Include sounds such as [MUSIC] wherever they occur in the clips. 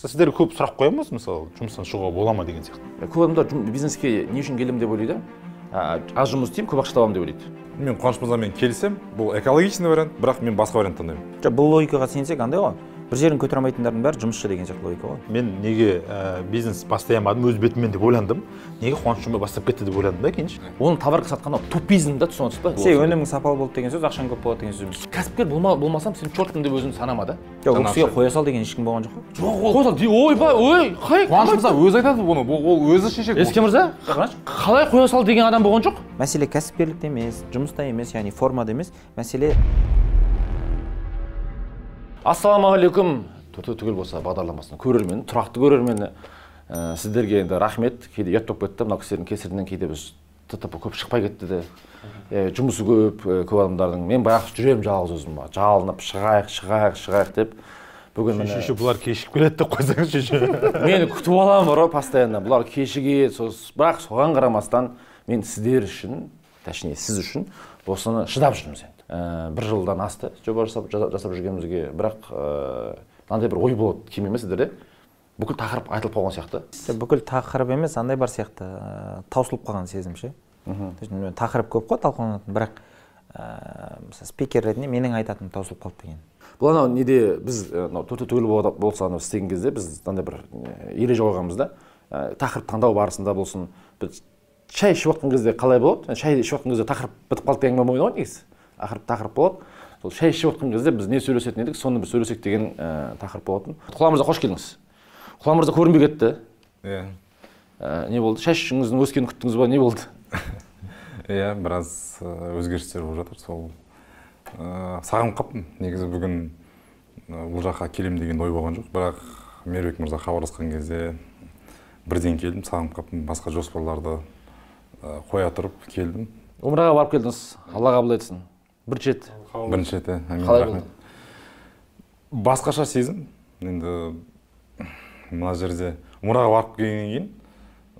сіздерге көп сұрақ қоямыз мысалы жұмыстан шығуға бола ма деген сияқты көп адамдар бизнеске не үшін келемін деп ойлайды аз жұмыс істеймін көп ақша табамын деп ойлайды мен қуаныш мырзамен келісемін бұл экологичный вариант бірақ мен басқа вариант таңдаймын жоқ бұл логикаға сенсек андай ғой бір жерін көтере алмайтындардың бәрі жұмысшы деген сияқты логика ғой мен неге ә, бизнес бастай алмадым өз бетіммен деп ойландым неге қуаныш жұмабай бастап кетті деп ойладым да кейінші оны товарға сатқанда тупизм да түсініп отырсыз ба сен өнімің сапалы болды деген сөз ақшаң көп болады деген сөз емес кәсіпкер болмасам сен чертпін деп өзін санама да жоқ ол кісіге қоя сал деген ешкім болған жоқ қой жоқ ол қоя сал ойбай ой қай қуаныш мырза өзі айтады оны ол өзі шешеді еске мырза қалай қоя сал деген адам болған жоқ мәселе кәсіпкерлікте емес жұмыста емес яғни формада емес мәселе ассалаумағалейкум төртеу түгел болса бағдарламасының көрермені тұрақты көрермені ә, э, сіздерге енді рахмет кейде ұят болып кетті мынау кісілердің кесірінен кейде біз тп көп шықпай кетті де ә, жұмысы көп ә, көп адамдардың мен баяғы жүремін жалғыз өзім жалынып шығайық шығайық шығайық деп бүгін міне шеше бұлар кешігіп келеді деп қойсаңызшы еще [LAUGHS] мені күтіп аламын ғой постоянно бұлар кешігеді бірақ соған қарамастан мен сіздер үшін точнее сіз үшін осыны шыдап жүрміз енді ә, бір жылдан асты жоба жасап, жасап жүргенімізге бірақ ә, бір ой болады кем емес сіздерде бүкіл тақырып айтылып қалған сияқты бүкіл тақырып емес андай бар сияқты ә, таусылып қалған сезім ше тақырып көп қой талқыланатын бірақ ә, спикер ретінде менің айтатыным таусылып қалды деген бұл анау неде біз мынау төртеу түгел болса анау істеген кезде біз андай бір ереже қойғанбыз да ә, тақырып таңдау барысында болсын біз шай ішіп жатқан кезде қалай болады шай ішіп жатқан кезде тақырып бітіп қалды деген әңгіме ғой негізі ақырып тақырып болады сол шай ішіп отқан кезде біз не сөйлесетін едік соны біз сөйлесек деген ә, тақырып болатын құла мырза қош келдіңіз құла мырза көрінбей кетті иә ә, не болды шаш ішіңіздің өскенін күттіңіз ба не болды [LAUGHS] иә біраз ә, өзгерістер болып жатыр сол ә, сағынып қалыппын негізі бүгін ә, бұл жаққа келем деген ой болған жоқ бірақ мейірбек мырза хабарласқан кезде бірден келдім сағынып қалыппын басқа жоспарларды ә, қоя тұрып келдім умраға барып келдіңіз алла қабыл етсін бірінші рет бірінші рет қалай болды басқаша сезім енді мына жерде мұраға барып келгеннен кейін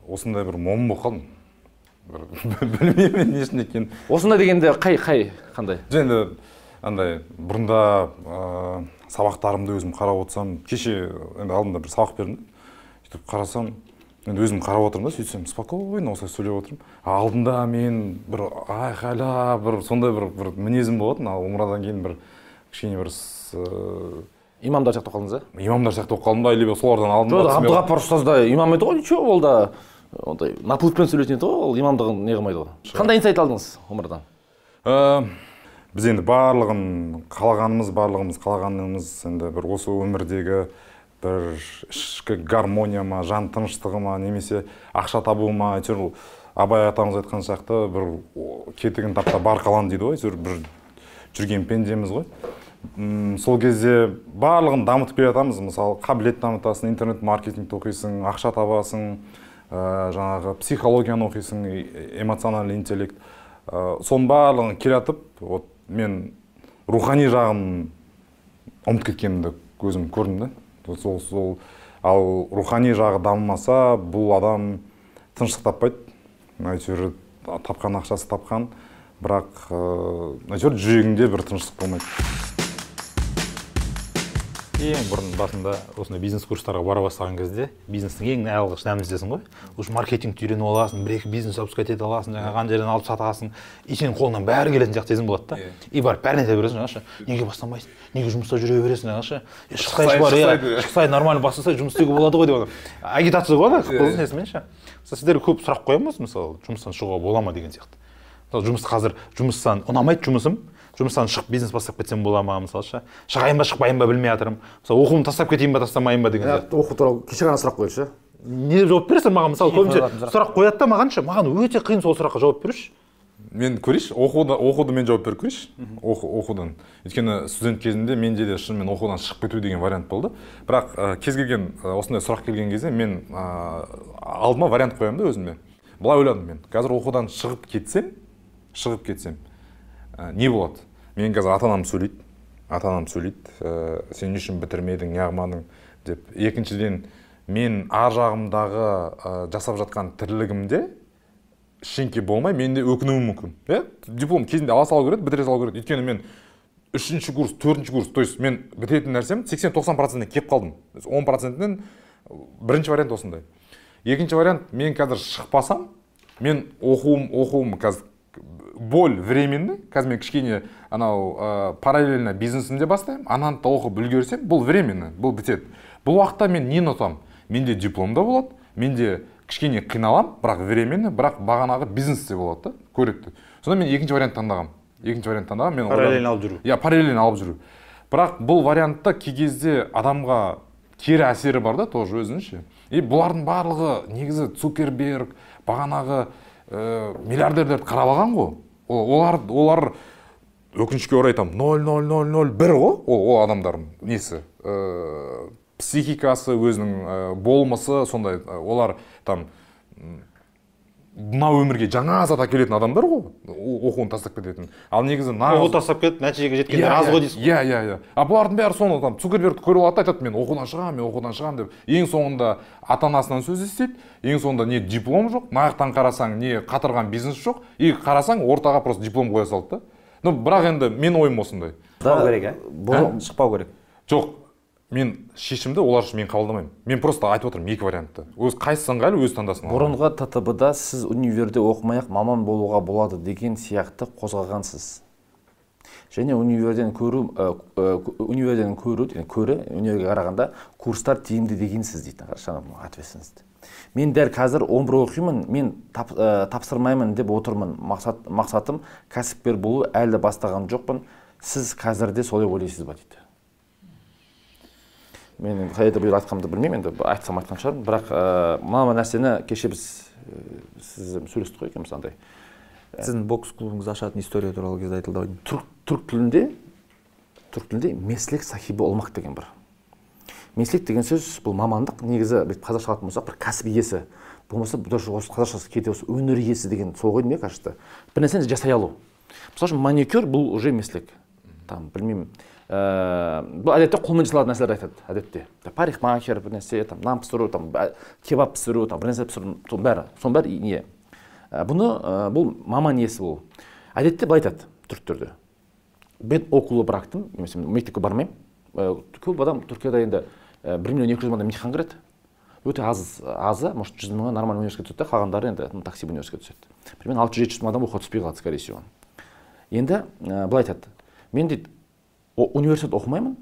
осындай бір момын болып қалдым бір [LAUGHS] білмеймін не үшін екенін осындай дегенде қай қай қандай енді андай бұрында сабақтарымды өзім қарап отырсам кеше енді алдында бір сабақ бердім сөйтіп қарасам енді өзім қарап отырмын да сөйтсем спокойно осылай сөйлеп отырмын алдында мен бір айқайлап бір сондай бір бір мінезім болатын ал умрадан кейін бір кішкене бір э, имамдар сияқты болып қалдыңыз иә имамдар сияқты болып қалдым ба или солардан алдым жоқ абдығапар ұстаз да имам еді ғой ничего ол да ондай наплывпен сөйлейтін еді ғой ол имамдығын не қылмайды ғой қандай инсайт алдыңыз умрадан э, біз енді барлығын қалағанымыз барлығымыз қалағанымыз енді бір осы өмірдегі бір ішкі гармонияма жан тыныштығыма немесе ақша ма әйтеуір абай атамыз айтқан сияқты бір кетігін тапта бар қалан дейді ғой әйтеуір бір жүрген пендеміз ғой Үм, сол кезде барлығын дамытып келе жатамыз мысалы қабілет дамытасың интернет маркетингті оқисың ақша табасың ә, жаңағы психологияны оқисың эмоциональный интеллект ә, соның барлығын келе вот мен рухани жағын ұмытып кеткенімді өзім көрдім да сол сол ал рухани жағы дамымаса бұл адам тыныштық таппайды әйтеуір тапқан ақшасы тапқан бірақ әйтеуір жүрегінде бір тыныштық болмайды ең бұрын басында осындай бизнес курстарға бара бастаған кезде бизнестің ең алғы дәмін іздесің ғой уже маркетингті үйреніп аласың бір екі бизнес запускать ете аласың жаңағы ана жерден алып сатасың и сенің қолыңнан бәрі келетін сияқты сезім болады да иә. и барып бәрін айта бересің жаңағы неге бастамайсың неге жұмыста жүре бересің жаңағы шықсайшы бар иә шықсай нормально бастаса жұмыс істеуге болады ғой деп ана агитация ғой ана иә. несімен ше мысалы сіздер көп сұрақ қоямыз мысалы жұмыстан шығуға бола ма деген сияқты мысалы жұмыс қазір жұмыстан ұнамайды жұмысым жұмыстан шығып бизнес бастап кетсем бола ма мысалы ше шығайын ба шықпайын ба білмей жатырмын мысалы оқуымды тастап кетейін ба тастамайын ба деген ә, оқу туралы кеше ғана сұрақ қойды не не жауап бересің маған мысалы көбінесе сұрақ қояды да маған ше маған өте қиын сол сұраққа жауап беруші мен көрейінші оқуды оқуды мен жауап беріп көрейінші оқу, оқудан өйткені студент кезімде менде де шынымен оқудан шығып кету деген вариант болды бірақ ә, кез келген осындай сұрақ келген кезде мен ә, алдыма вариант қоямын да өзіме былай ойладым мен қазір оқудан шығып кетсем шығып кетсем не болады мен қазір ата анам сөйлейді ата анам сөйлейді ә, сен үшін бітірмедің неғылмадың деп екіншіден мен ар жағымдағы ә, жасап жатқан тірлігімде ештеңке болмай мен де өкінуім мүмкін иә диплом кезінде ала салу керек бітіре салу керек өйткені мен үшінші курс төртінші курс то есть мен бітетін нәрсем сексен тоқсан процентіне келіп қалдым он процентінен э, бірінші вариант осындай екінші вариант мен қазір шықпасам мен оқуым оқуым қазір боль временный қазір мен кішкене анау ә, параллельно бизнесімді бастаймын ананы да оқып үлгерсем бұл временно бұл бітеді бұл уақытта мен нені ұтамын менде диплом да болады менде кішкене қиналамын бірақ временно бірақ бағанағы бизнес те болады да көрікті сонда мен екінші вариант таңдағанмын екінші вариант таңдағанмын мен параллельно алып жүру иә параллельно алып жүру бірақ бұл вариантта кей кезде адамға кері әсері бар да тоже өзінің и бұлардың барлығы негізі цукерберг бағанағы ә, э, миллиардерлерді қарап алған ғой олар олар өкінішке орай там ноль ноль ноль ноль бір ғой ол адамдардың несі э, психикасы өзінің ә, болмысы сондай э, олар там мына өмірге жаңа азат әкелетін адамдар ғой оқуын тастап кететін ал негізі нағыз оқу тастап кетіп нәтижеге жеткендер иә, аз иә, ғой дейсіз иә иә иә а бұлардың бәрі соны там цукербергті көріп алады да айтады мен оқудан шығамын мен оқудан шығамын деп ең соңында ата анасынан сөз естиді ең соңында не диплом жоқ мына жақтан қарасаң не қатырған бизнес жоқ и қарасаң ортаға просто диплом қоя салды да ну бірақ енді менің ойым осындай шықпау керек иә шықпау керек жоқ мен шешімді олар үшін мен қабылдамаймын мен просто айтып отырмын екі вариантты өз қайсысы ыңғайлы өзі таңдасын бұрынғы ттб да сіз универде оқымай ақ маман болуға болады деген сияқты қозғағансыз және универден көру универден көру көрі универге қарағанда курстар тиімді дегенсіз дейді ответственность мен дәл қазір он бір оқимын мен тап, ә, тапсырмаймын деп отырмын Мақсат, мақсатым кәсіпкер болу әлі бастаған жоқпын сіз қазір де солай ойлайсыз ба дейді мен енді қай биыл айтқанымды білмеймін енді айтсам айтқан шығармын бірақ ә, э, мына нәрсені кеше біз э, сіз сөйлестік қой екеуміз андай сіздің бокс клубыңызды ашатын история туралы кезде айтылды ғой түрк, түрк тілінде түрік тілінде меслек сахибі олмақ деген бар меслек деген сөз бұл мамандық негізі бүйтіп қазақша алатын болсақ бір кәсіп иесі болмаса даже осы қазақшасы кейде осы өнер иесі деген сол ғой мне иә, кажется бір нәрсені жасай алу мысалы үшін маникюр бұл уже меслек там білмеймін ә, бұл әдетте қолмен жасалатын нәрселерді айтады әдетте парикмахер бір нәрсе там нан пісіру там кебап пісіру там бірнәрсе пісіру соның бәрі соның бәрі не ә, бұны ә, бұл маман иесі бұл әдетте былай айтады түріктерде мен оқуды брактым немесе мектепке бармаймын ә, көп адам түркияда енді бір миллион екі жүз мың адам емтихан кіреді өте аз азы может жүз мыңы нормальный университетке түседі да қалғандары енді такси университетке түседі примерно алты жүз жеті жүз мың адам оқуға түспей қалады скорее всего енді былай айтады мен дейді университет оқымаймын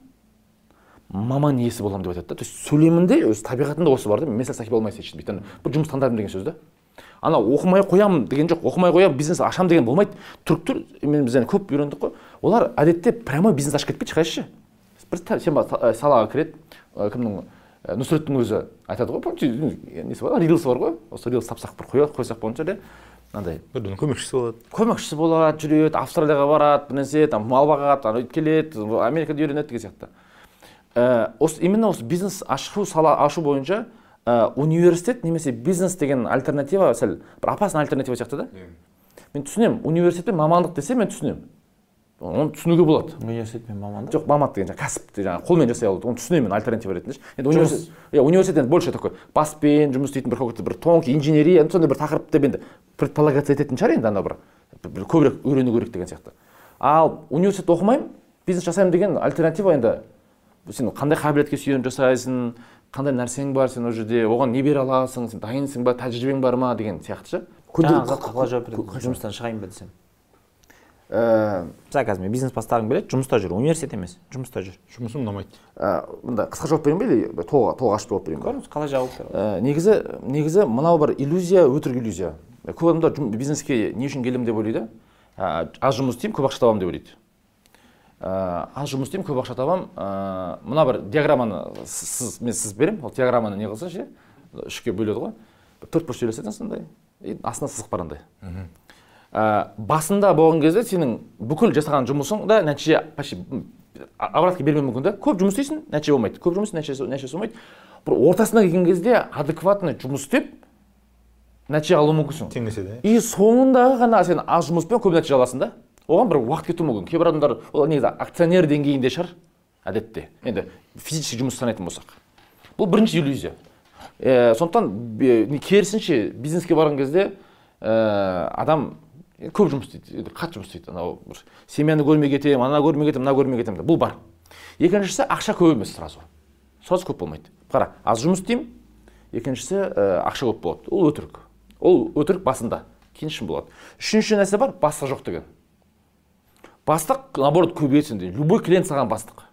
маман иесі боламын деп айтады да то есть сөйлемінде өзі табиғатында осы бар да мен сәл болмайсың алмайсың өйткені бұл жұмыс таңдадым деген сөз да ана оқымай қоямын деген жоқ оқымай қоямын бизнес ашамын деген болмайды түріктер мен біз көп үйрендік қой олар әдетте прямой бизнес ашып кетпейді шығайыншы бір сен салаға кіреді кімнің нұсреттің өзі айтады ғой несі бар рилсы бар ғой осы рилс тапсақ бір қоя қойсақ болатын шығар мынандай бірден көмекшісі болады көмекшісі болады жүреді австралияға барады бір нәрсе там мал бағады өйтіп келеді америкада үйренеді деген сияқты ә, э, осы именно осы бизнес ашу сала ашу бойынша э, университет немесе бизнес деген альтернатива сәл бір опасный альтернатива сияқты да иә. мен түсінемін университет пен мамандық десе мен түсінемін оны түсінуге болады пен мамандық жоқ мамандық деген жаңағы кәсіпті жаңағы қолмен жасай алу оны түсінемін мен альтернатива ретінде енді университет иә университет енді больше такой баспен жұмыс істейтін бір какой то бір тонкий инженерия сондай бір деп енді предполагаться ететін шығар енді анау бір көбірек үйрену керек деген сияқты ал университет оқымаймын бизнес жасаймын деген альтернатива енді сен қандай қабілетке сүйеніп жасайсың қандай нәрсең бар сен ол жерде оған не бере аласың сен дайынсың ба тәжірибең бар ма деген сияқты ше жұмыстан шығайын ба десем ә, мысалы қазір мен бизнес бастағым келеді жұмыста жүр университет емес жұмыста жүр жұмысым ұнамайды ә, мында қысқа жауап берейін бе или толық ашып жауап берейін ба көріңіз қалай жауап бер негізі негізі мынау бір иллюзия өтірік иллюзия көп адамдар бизнеске не үшін келемін деп ойлайды ә, аз жұмыс істеймін көп ақша табамын деп ойлайды ә, аз жұмыс істеймін көп ақша табамын ә, мына бір диаграмманы сіз мен сіз беремін ол диаграмманы не қылса ше үшке бөледі ғой төрт бұрыш елестетіңіз сондай и астына сызық бар андай ә, басында болған кезде сенің бүкіл жасаған жұмысың да нәтиже почти обратка бермеу мүмкін да көп жұмыс істейсің нәтиже болмайды көп жұмыс нәтиже нәтиже болмайды бір ортасына келген кезде адекватно жұмыс істеп нәтиже алуы мүмкінсің теңеседі и соңында ғана сен аз жұмыспен көп нәтиже аласың да оған бір уақыт кетуі мүмкін кейбір адамдар ол негізі акционер деңгейінде шығар әдетте енді физический жұмыс санайтын болсақ бұл бірінші иллюзия ә, сондықтан керісінше бизнеске барған кезде ә, адам енді көп жұмыс істейді енді қатты жұмыс істейді анау бір семьяны көрмей кетемін ана көрмей кетемін мына көрмей кетемін бұл бар екіншісі ақша көп емес сразу сразу көп болмайды қара аз жұмыс істеймін екіншісі ә, ақша көп болады ол өтірік ол өтірік басында кейін шын болады үшінші нәрсе бар бастық жоқ деген бастық наоборот көбейеді любой клиент саған бастық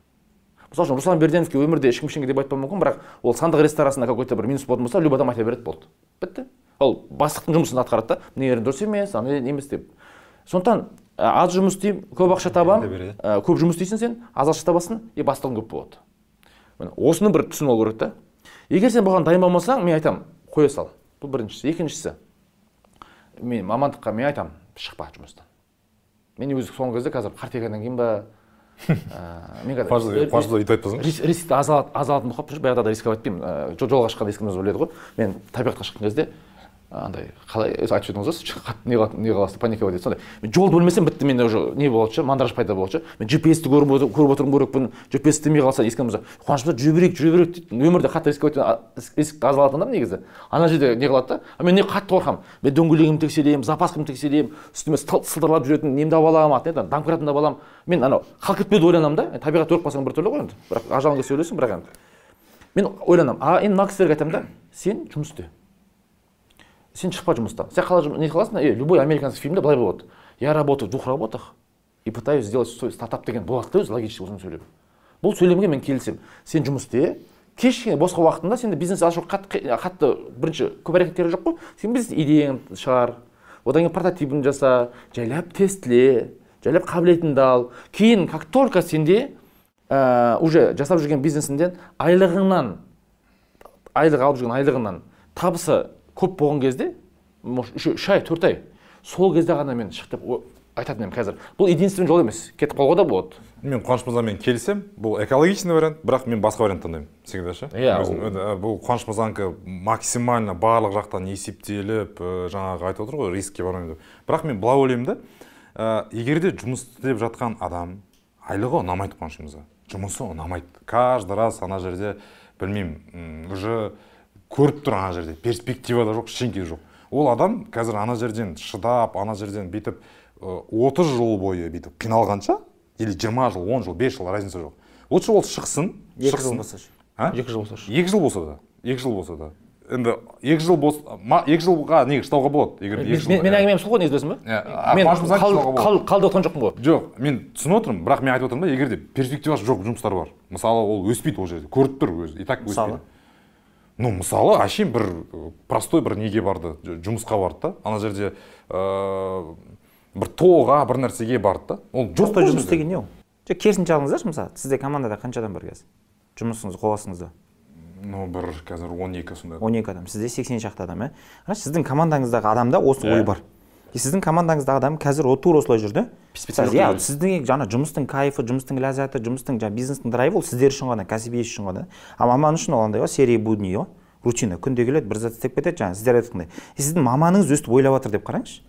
мысалы үшін руслан берденовке өмірде ешкім ештеңе деп айтпауы мүмкін бірақ ол сандық ресторанында какой то бір минус болатын болса любой адам айта береді болды бітті ол бастықтың жұмысын атқарады да мына дұрыс емес ана емес деп сондықтан аз жұмыс істеймін көп ақша табамын ә, көп жұмыс істейсің сен аз ақша табасың и бастығың көп болады міне осыны бір түсіну алу керек та егер сен бұған дайын болмасаң мен айтамын қоя сал бұл біріншісі екіншісі мен мамандыққа мен айтамын шықпа жұмыстан мен өзі соңғы кезде қазір қартайғаннан кейін ба [LAUGHS] мен қазір фарзды өйтіп аз алатын болып қалыпты жүрмін баяғыда да рисковать етпеймін э, жолға шыққанда ескіміз біледі ғой мен табиғатқа шыққан кезде андай қалай айтып жібердіңіз ғой қатты не не паникаға паника сондай мен жолды білмесем бітті менде уже не болады ше мандраж пайда болады ше мен ті көріп көріп отыруым керекпін жпс істемей қалса ескен болса қуаныш мырза жүре берейік жүре берейік дейді өмірде қатты рисковать аз алатын адам негізі ана жерде не қылады да мен не қатты қорқамын мен дөңгелегімді тексеремін запаскамды тексеремін үстіме сылдырлап жүретін немді алып аламын атын еді домкратымды алып аламын мен анау қалқып кетпеуді ойланамын да табиғат өліп қалсаң біртүрлі ғой енді бірақ ажалың келсе өлесің бірақ енді мен ойланамын а енді мына кісілерге айтамын да сен жұмыс істе сен шықпа жұмыстан сен қалай не қыласың е любой американский фильмде былай болады я работаю в двух работах и пытаюсь сделать свой стартап деген болады да өзі логически осыны сөйлем бұл сөйлемге мен келісемін сен жұмыс істе кішкене босқа уақытыңда сенде бизнес ашу қатты, бірінші көп әрекет керек жоқ қой сен бизнес идеяңды шығар одан кейін прототипін жаса жайлап тестіле жайлап қабілетіңді ал кейін как только сенде ә, уже жасап жүрген бизнесіңден айлығыңнан айлық алып жүрген айлығыңнан табысы көп болған кезде может үш ай төрт ай сол кезде ғана мен шық деп айтатын едім қазір бұл единственный жол емес кетіп қалуға да болады мен қуаныш мырзамен келісемін бұл экологичный вариант бірақ мен басқа вариант таңдаймын всегда ше иә бұл қуаныш мырзанікі максимально барлық жақтан есептеліп э, жаңағы айтып отыр ғой рискке бармаймын деп бірақ мен былай ойлаймын да егерде э, егер де жұмыс істеп жатқан адам айлығы ұнамайды қуаныш мырза жұмысы ұнамайды каждый раз ана жерде білмеймін уже көріп тұр ана жерде перспектива да жоқ ештеңке жоқ ол адам қазір ана жерден шыдап ана жерден бүйтіп отыз жыл бойы бүйтіп қиналғанша или жиырма жыл он жыл бес жыл разница жоқ лучше ол шықсын екі жыл болса ше екі жыл болса екі жыл болса да екі жыл болса да енді екі жыл бос екі жылға не ұстауға болады егер менің әңгімем сол ғой негізі білесің ба мен қалдырып отырған жоқпын ғой жоқ мен түсініп отырмын бірақ мен айтып отырмын да егерде перспективасы жоқ жұмыстар бар мысалы ол өспейді ол жерде көріп тұр өзі и так өспейді ну мысалы әшейін бір э, простой бір неге барды жұмысқа барды да ана жерде ә, бір тоға бір нәрсеге барды да ол жоқ жұмыс деген не ол жоқ керісінше алыңыздаршы мысалы сізде командада қанша адам бар қазір жұмысыңыз қол ну бір қазір он екі сондай он екі адам сізде сексен шақты адам иә сіздің командаңыздағы адамда осы ой иә. бар E, и иә, сіздің командаңыздағы адам қазір ол тура осылай жүр да иә сіздің жаңағы жұмыстың кайфы жұмыстың ләззаты жұмыстың жаңағы бизнестің драйвы ол сіздер үшін ғана кәсіби иесі үшін ғана а маман үшін ол андай ғой серия будни ғой рутина күнде келеді бір зат істеп кетеді жаңағы сіздер айтқандай сіздің маманыңыз өстіп ойлап жатыр деп қараңызшы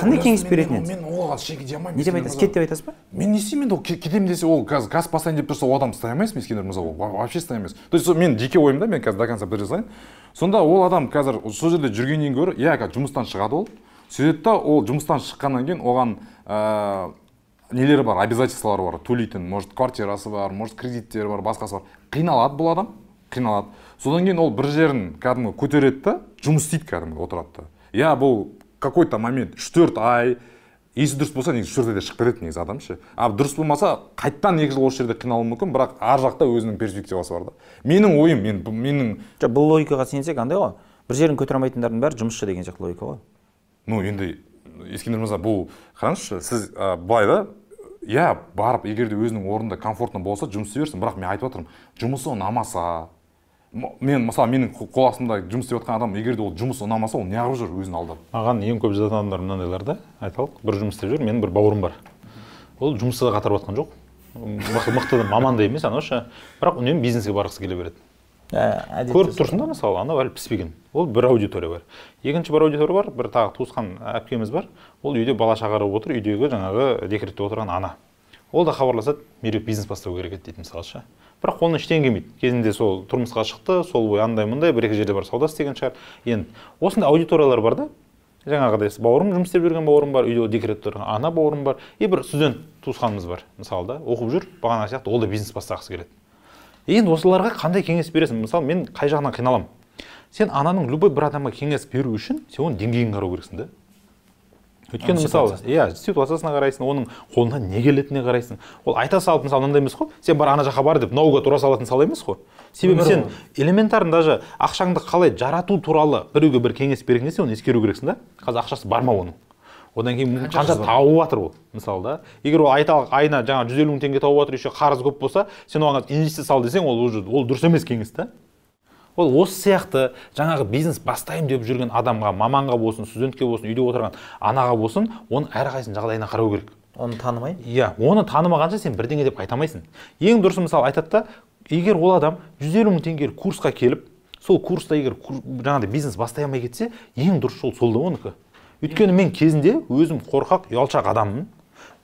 қандай кеңес беретін едіңіз мен оған шеге дей алмаймын не деп айтасыз кет деп айтасыз ба мен не істеймін енді ол кетемін десе ол қазір газ бастайын деп тұрса ол адам стай алмайсың ескендір мырза ол вообще стай емес то есть менің жеке ойымда мен қазір до конца бітіре салайын сонда ол адам қазір сол жерде жүргеннен гөрі иә қазір жұмыстан шығады ол сөйтеді да ол жұмыстан шыққаннан кейін оған ә, нелері бар обязательствалары бар төлейтін может квартирасы бар может кредиттері бар басқасы бар қиналады бұл адам қиналады содан кейін ол бір жерін кәдімгі көтереді да жұмыс істейді кәдімгі отырады да иә бұл какой то момент үш төрт ай есі дұрыс болса негізі үш төрт айда шығып кетеді негізі адам ше дұрыс болмаса қайтадан екі жыл осы жерде қиналуы мүмкін бірақ ар жақта өзінің перспективасы бар да менің ойым мен менің жоқ бұл логикаға сенсек андай ғой бір жерін көтере алмайтындардың бәрі жұмысшы деген сияқты логика ғой ну енді ескендір мырза бұл қараңызшы сіз ә, былай да иә барып егер де өзінің орнында комфортно болса жұмыс істей берсін бірақ мен айтып отырмын жұмысы ұнамаса мен мысалы менің қол астымда жұмыс істеп жатқан адам егер де ол жұмысы ұнамаса ол неғып жүр өзін алдап маған ең көп жазатын адамдар мынандайлар да айталық бір жұмыс істеп жүр менің бір бауырым бар ол жұмысты да қатырып жатқан жоқ мықты маман да емес анау ше бірақ үнемі бизнеске барғысы келе береді ә, көріп тұрсың да мысалы анау әлі піспеген ол бір аудитория бар екінші бір аудитория бар бір тағы туысқан әпкеміз бар ол үйде бала шаға отыр үйдегі жаңағы декретте отырған ана ол да хабарласады мерек бизнес бастау керек еді дейді мысалы ше бірақ қолынан ештеңе келмейді кезінде сол тұрмысқа шықты сол бойы андай мындай бір екі жерде бар сауда істеген шығар енді осындай аудиториялар бар да жаңағыдай бауырым жұмыс істеп жүрген бауырым бар үйде декретте тұрған ана бауырым бар и бір студент туысқанымыз бар мысалы да оқып жүр бағана сияқты ол да бизнес бастағысы келеді енді осыларға қандай кеңес бересің мысалы мен қай жағынан қиналамын сен ананың любой бір адамға кеңес беру үшін сен оның деңгейін қарау керексің да өйткені мысалы иә ситуациясына қарайсың оның қолынан не келетініне қарайсың ол айта салып мысалы мынандай емес қой сен бар ана жаққа бар деп науга тура салатын сала емес қой себебі сен элементарно даже ақшаңды қалай жарату туралы біреуге бір кеңес берген кезде оны ескеру керексің да қазір ақшасы бар ма оның одан кейін қанша тауып жатыр ол мысалы да егер ол айталық айына жаңағы жүз елу мың теңге тауып жатыр еще қарыз көп болса сен оған инвестиция сал десең ол уже ол дұрыс емес кеңес та ол осы сияқты жаңағы бизнес бастаймын деп жүрген адамға маманға болсын студентке болсын үйде отырған анаға болсын оның әрқайсысының жағдайына қарау керек оны танымай иә оны танымағанша сен бірдеңе деп айта алмайсың ең дұрысы мысалы айтады да егер ол адам жүз елу мың теңгелік курсқа келіп сол курста егер жаңағыдай бизнес бастай алмай кетсе ең дұрыс жол сол да оныкі өйткені мен кезінде өзім қорқақ ұялшақ адаммын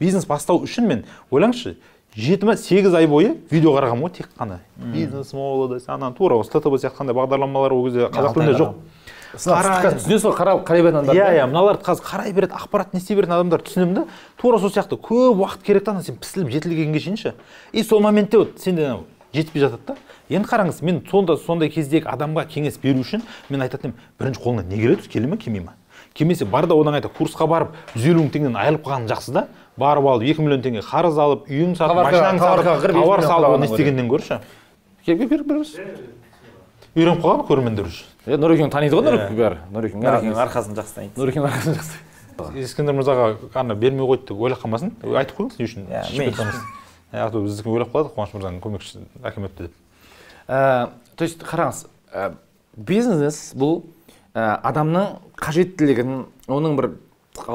бизнес бастау үшін мен ойлаңызшы жеті ма сегіз ай бойы видео қарағанмын ғой тек қана бизнес молодость ана тура осы ттб сияқты қандай бағдарламалар ол кезде қазақ тілінде жоқ ғой қарай беретін адамдар иә иә мыналарды қазір қарай береді ақпарат не істей беретін адамдар түсінемін да тура сол сияқты көп уақыт керек та сен пісіліп жетілгенге шейін ше и сол моментте вот сенде жетіспей жатады да енді қараңыз мен сонда сондай кездегі адамға кеңес беру үшін мен айтатын едім бірінші қолыңнан не келеді келе ме келмей ма келмесе бар да одан қайта курсқа барып жүз елу мың теңгеден айырылып қалған жақсы да барып алып екі миллион теңге қарыз алып үйін сатып машинаны сатып тауар салып оны істегеннен көрші кеп беріп береміз үйреніп қалған көрермендер уже е нұрекең таниды ғой нұрек бәрі нұрекең арқасын жақсы таниды нұрекең арқасын жақсы ескендір мырзаға ана бермей қойды деп ойлап қалмасын айтып қойыңыз не үшін а то біздікі ойлап қалады қуаныш мырзаның көмекшісі әкім өтті деп то есть қараңыз бизнес бұл Э, адамның қажеттілігін оның бір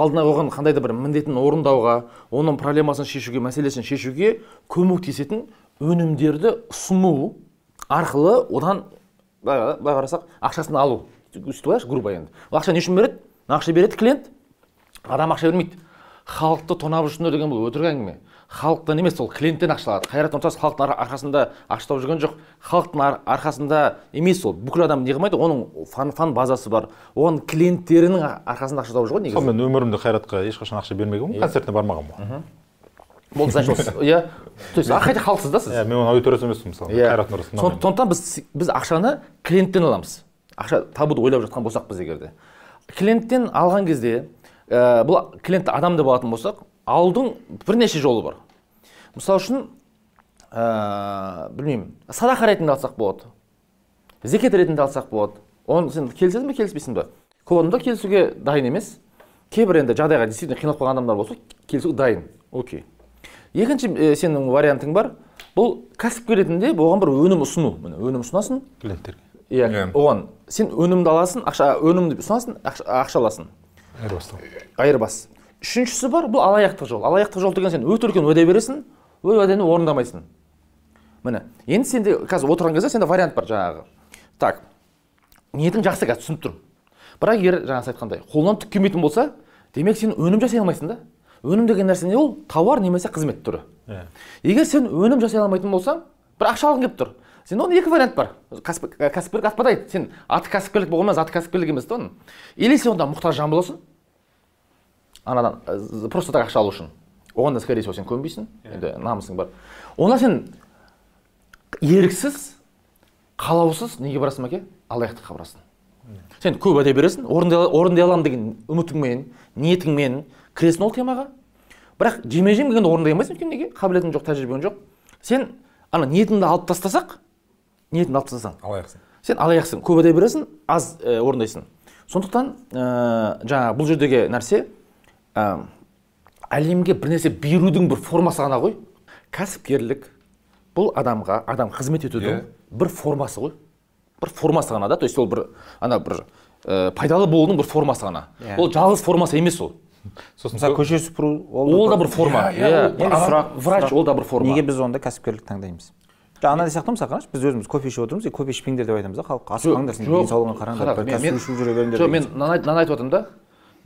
алдына қойған қандай да бір міндетін орындауға оның проблемасын шешуге мәселесін шешуге көмектесетін өнімдерді ұсыну арқылы одан былай қарасақ ақшасын алу сөйтіп алайықшы грубо енді ақша не үшін береді ақша береді клиент адам ақша бермейді халықты тонап жүрсіңдер деген бұл өтірік әңгіме халықтан емес ол клиенттен ақша алады қайрат нұртас халықтың арқасында ақша тауып жүрген жоқ халықтың арқасында емес ол бүкіл адам не қылмайды оның фан фан базасы бар оған клиенттерінің арқасында ақша тауып жүр ғой негізі мен өмірімде қайратқа ешқашан ақша бермегенмін ғой иә. концертіне бармағанмын болды значит [LAUGHS] иә то есть қайта халықсыз да сіз иә мен оның аудиториясы емеспін мысалы иә. қайрат нұртас сондықтан біз біз ақшаны клиенттен аламыз ақша табуды ойлап жатқан болсақ біз егерде клиенттен алған кезде ә, бұл клиент адамды болатын болсақ алудың бірнеше жолы бар мысалы үшін ә, білмеймін садақа ретінде алсақ болады зекет ретінде алсақ болады оны сен келісесің бе келіспейсің бе көп адамдар келісуге дайын емес кейбір енді жағдайға действительно қиналып қалған адамдар болса келісуге дайын окей екінші ә, сенің вариантың бар бұл кәсіпкер ретінде оған бір өнім ұсыну міне өнім ұсынасың клиенттерге иә yeah. Иә. оған сен өнімді аласың ақша өнімді ұсынасың ақша, ақша аласың айырбастау айырбас үшіншісі бар бұл алаяқтық жол алаяқтық жол деген сен өте үлкен уәде бересің өз уәдені орындамайсың міне енді сенде қазір отырған кезде сенде вариант бар жаңағы так ниетің жақсы қазір түсініп тұрмын бірақ егер жаңа сіз айтқандай қолынан түк келмейтін болса демек сен өнім жасай алмайсың да өнім деген нәрсе не ол тауар немесе қызмет түрі yeah. Иә. егер сен өнім жасай алмайтын болсаң бір ақша алғың келіп тұр сен оның екі вариант бар кәсіпкерлік отпадает сен аты кәсіпкерлік болғанмен заты кәсіпкерлік емес та оның или сен онда мұқтаж жан боласың анадан просто так ақша алу үшін оған да скорее всего сен көнбейсің иә. енді намысың бар онда сен еріксіз қалаусыз неге барасың мәке алаяқтыққа барасың сен көп уәде бересің орындай, орындай аламын деген үмітіңмен ниетіңмен кіресің ол темаға бірақ жеме жем келгенде орындай алмайсың өйткені неге қабілетің жоқ тәжірибең жоқ сен ана ниетіңді алып тастасақ ниетіңді алып тастасаң алаяқсың сен алаяқсың көп уәде бересің аз э, орындайсың сондықтан ә, э, жаңағы бұл жердегі нәрсе э, әлемге бір нәрсе берудің бір формасы ғана ғой кәсіпкерлік бұл адамға адам қызмет етудің yeah. Иә. бір формасы ғой бір формасы ғана да то есть ол бір ана бір ә, пайдалы болудың бір формасы ғана yeah. Иә. ол жалғыз формасы емес ол сосын мысалы көше сыпыру ол да бір форма иә, иә сұрақ врач ол да бір форма неге біз онда кәсіпкерлікті таңдаймыз ана сияқты ғой мысалы қараңызшы біз өзіміз кофе ішіп отырмыз и кофе ішпеңдер деп айтамыз да халыққа асықпаңдар сендер денсаулығыңа қараңдар кәсіп ішіп жүре беріңдер жоқ мен мынаны айтып отырмын да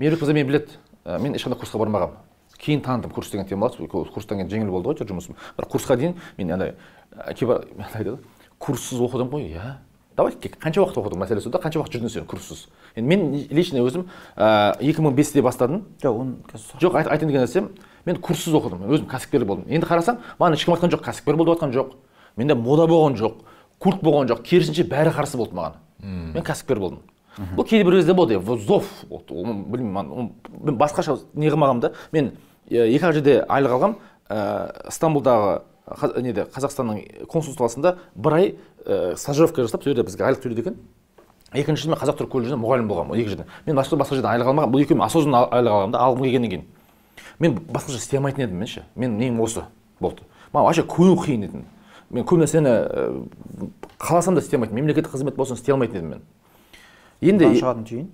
мерік мырза мені біледі э, мен ешқандай курсқа бармағанмын кейін таныдым курс деген тема болады курстан кейін жеңіл болды ғой жұмысым бірақ курсқа дейін мен андай кейбір айтады курссыз оқыдым ғой иә давайте қанша уақыт оқыдың мәселе сонда қанша уақыт жүрдің сен курссыз енді мен лично өзім ә, екі мың бесте бастадым жоқ оны қазір жоқ айтайын деген нәрсем мен курссыз оқыдым өзім кәсіпкер болдым енді қарасаң маған ешкім айтқан жоқ кәсіпкер бол деп жатқан жоқ менде мода болған жоқ культ болған жоқ керісінше бәрі қарсы болды маған мен кәсіпкер болдым бұл кейбір кезде болды зов білмеймін мен басқаша не қылмағанмын да мен екінші жерде айлық алғам ә, стамбулдағы ә, неде қазақстанның консулствосында бір ай ә, стажировка жасап сол жерде бізге айлық төледі екен екіншісі мен қазақ түрік колледжінде мұғалім болғанмын екі жерден мен басқа басқа жерден айлық алмағанмын бұл екеуі осознанно айлық алғанмын да алғым келгеннен кейін мен басқа істей алмайтын едім мен ше менің нем осы болды маған вообще көну қиын еді мен көп нәрсені ә, қаласам да істей алмайтын мемлекеттік қызмет болсын істей алмайтын едім мен енді шығатын түйін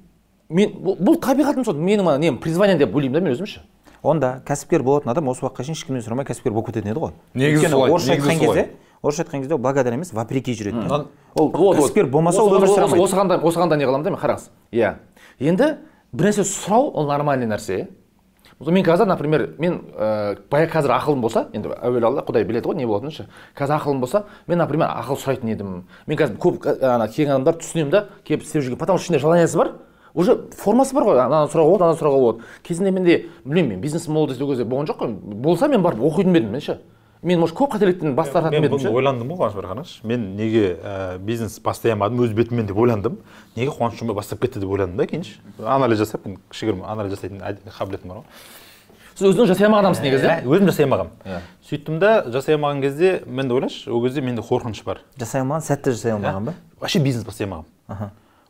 мен бұл, табиғатым сол менің нем призвание деп ойлаймын да мен өзім онда кәсіпкер болатын адам осы уақытқа шейін ешкімнен сұрамай кәсіпкер болып кететін еді ғой негізі солай орысша айтқан кезде орысша айтқан кезде ол благодаря емес вопреки жүретін адам ол кәсіпкер болмаса ол өмір сүре осыған да осыған да не қыламын да мен қараңыз иә енді бір нәрсе сұрау ол нормальный нәрсе мен қазір например мен ыыы э, ә, қазір ақылым болса енді әуелі алла құдай біледі ғой не болатынын ше қазір ақылым болса мен например ақыл сұрайтын едім мен қазір көп э, ана келген адамдар түсінемін да келіп істеп жүрген потому что ішінде желаниесі бар уже формасы бар ғой ананы сұрауға болады ананы сұрауға болады кезінде менде білмеймін мен бизнес молодость ол кезде болған жоқ қой болса мен барып оқитын ба едім мен ше мен может көп қателіктен бас тартатын едім мен ойландым ғой қуаныш қараңызшы мен неге ә, бизнес бастай алмадым өз бетіммен деп ойландым неге қуаныш жұмбай бастап кетті деп ойландым да кейін анализ жасап мен кішігірім анализ жасайтын қабілетім бар ғой сіз өзіңіз жасай алмаған адамсыз негізі иә өзім жасай алмағанмын иә сөйттім да жасай алмаған кезде мен де ойлашы ол кезде менде қорқыныш бар жасай алмаған сәтті жасай алмаған ба ә, вообще бизнес бастай алмағанмын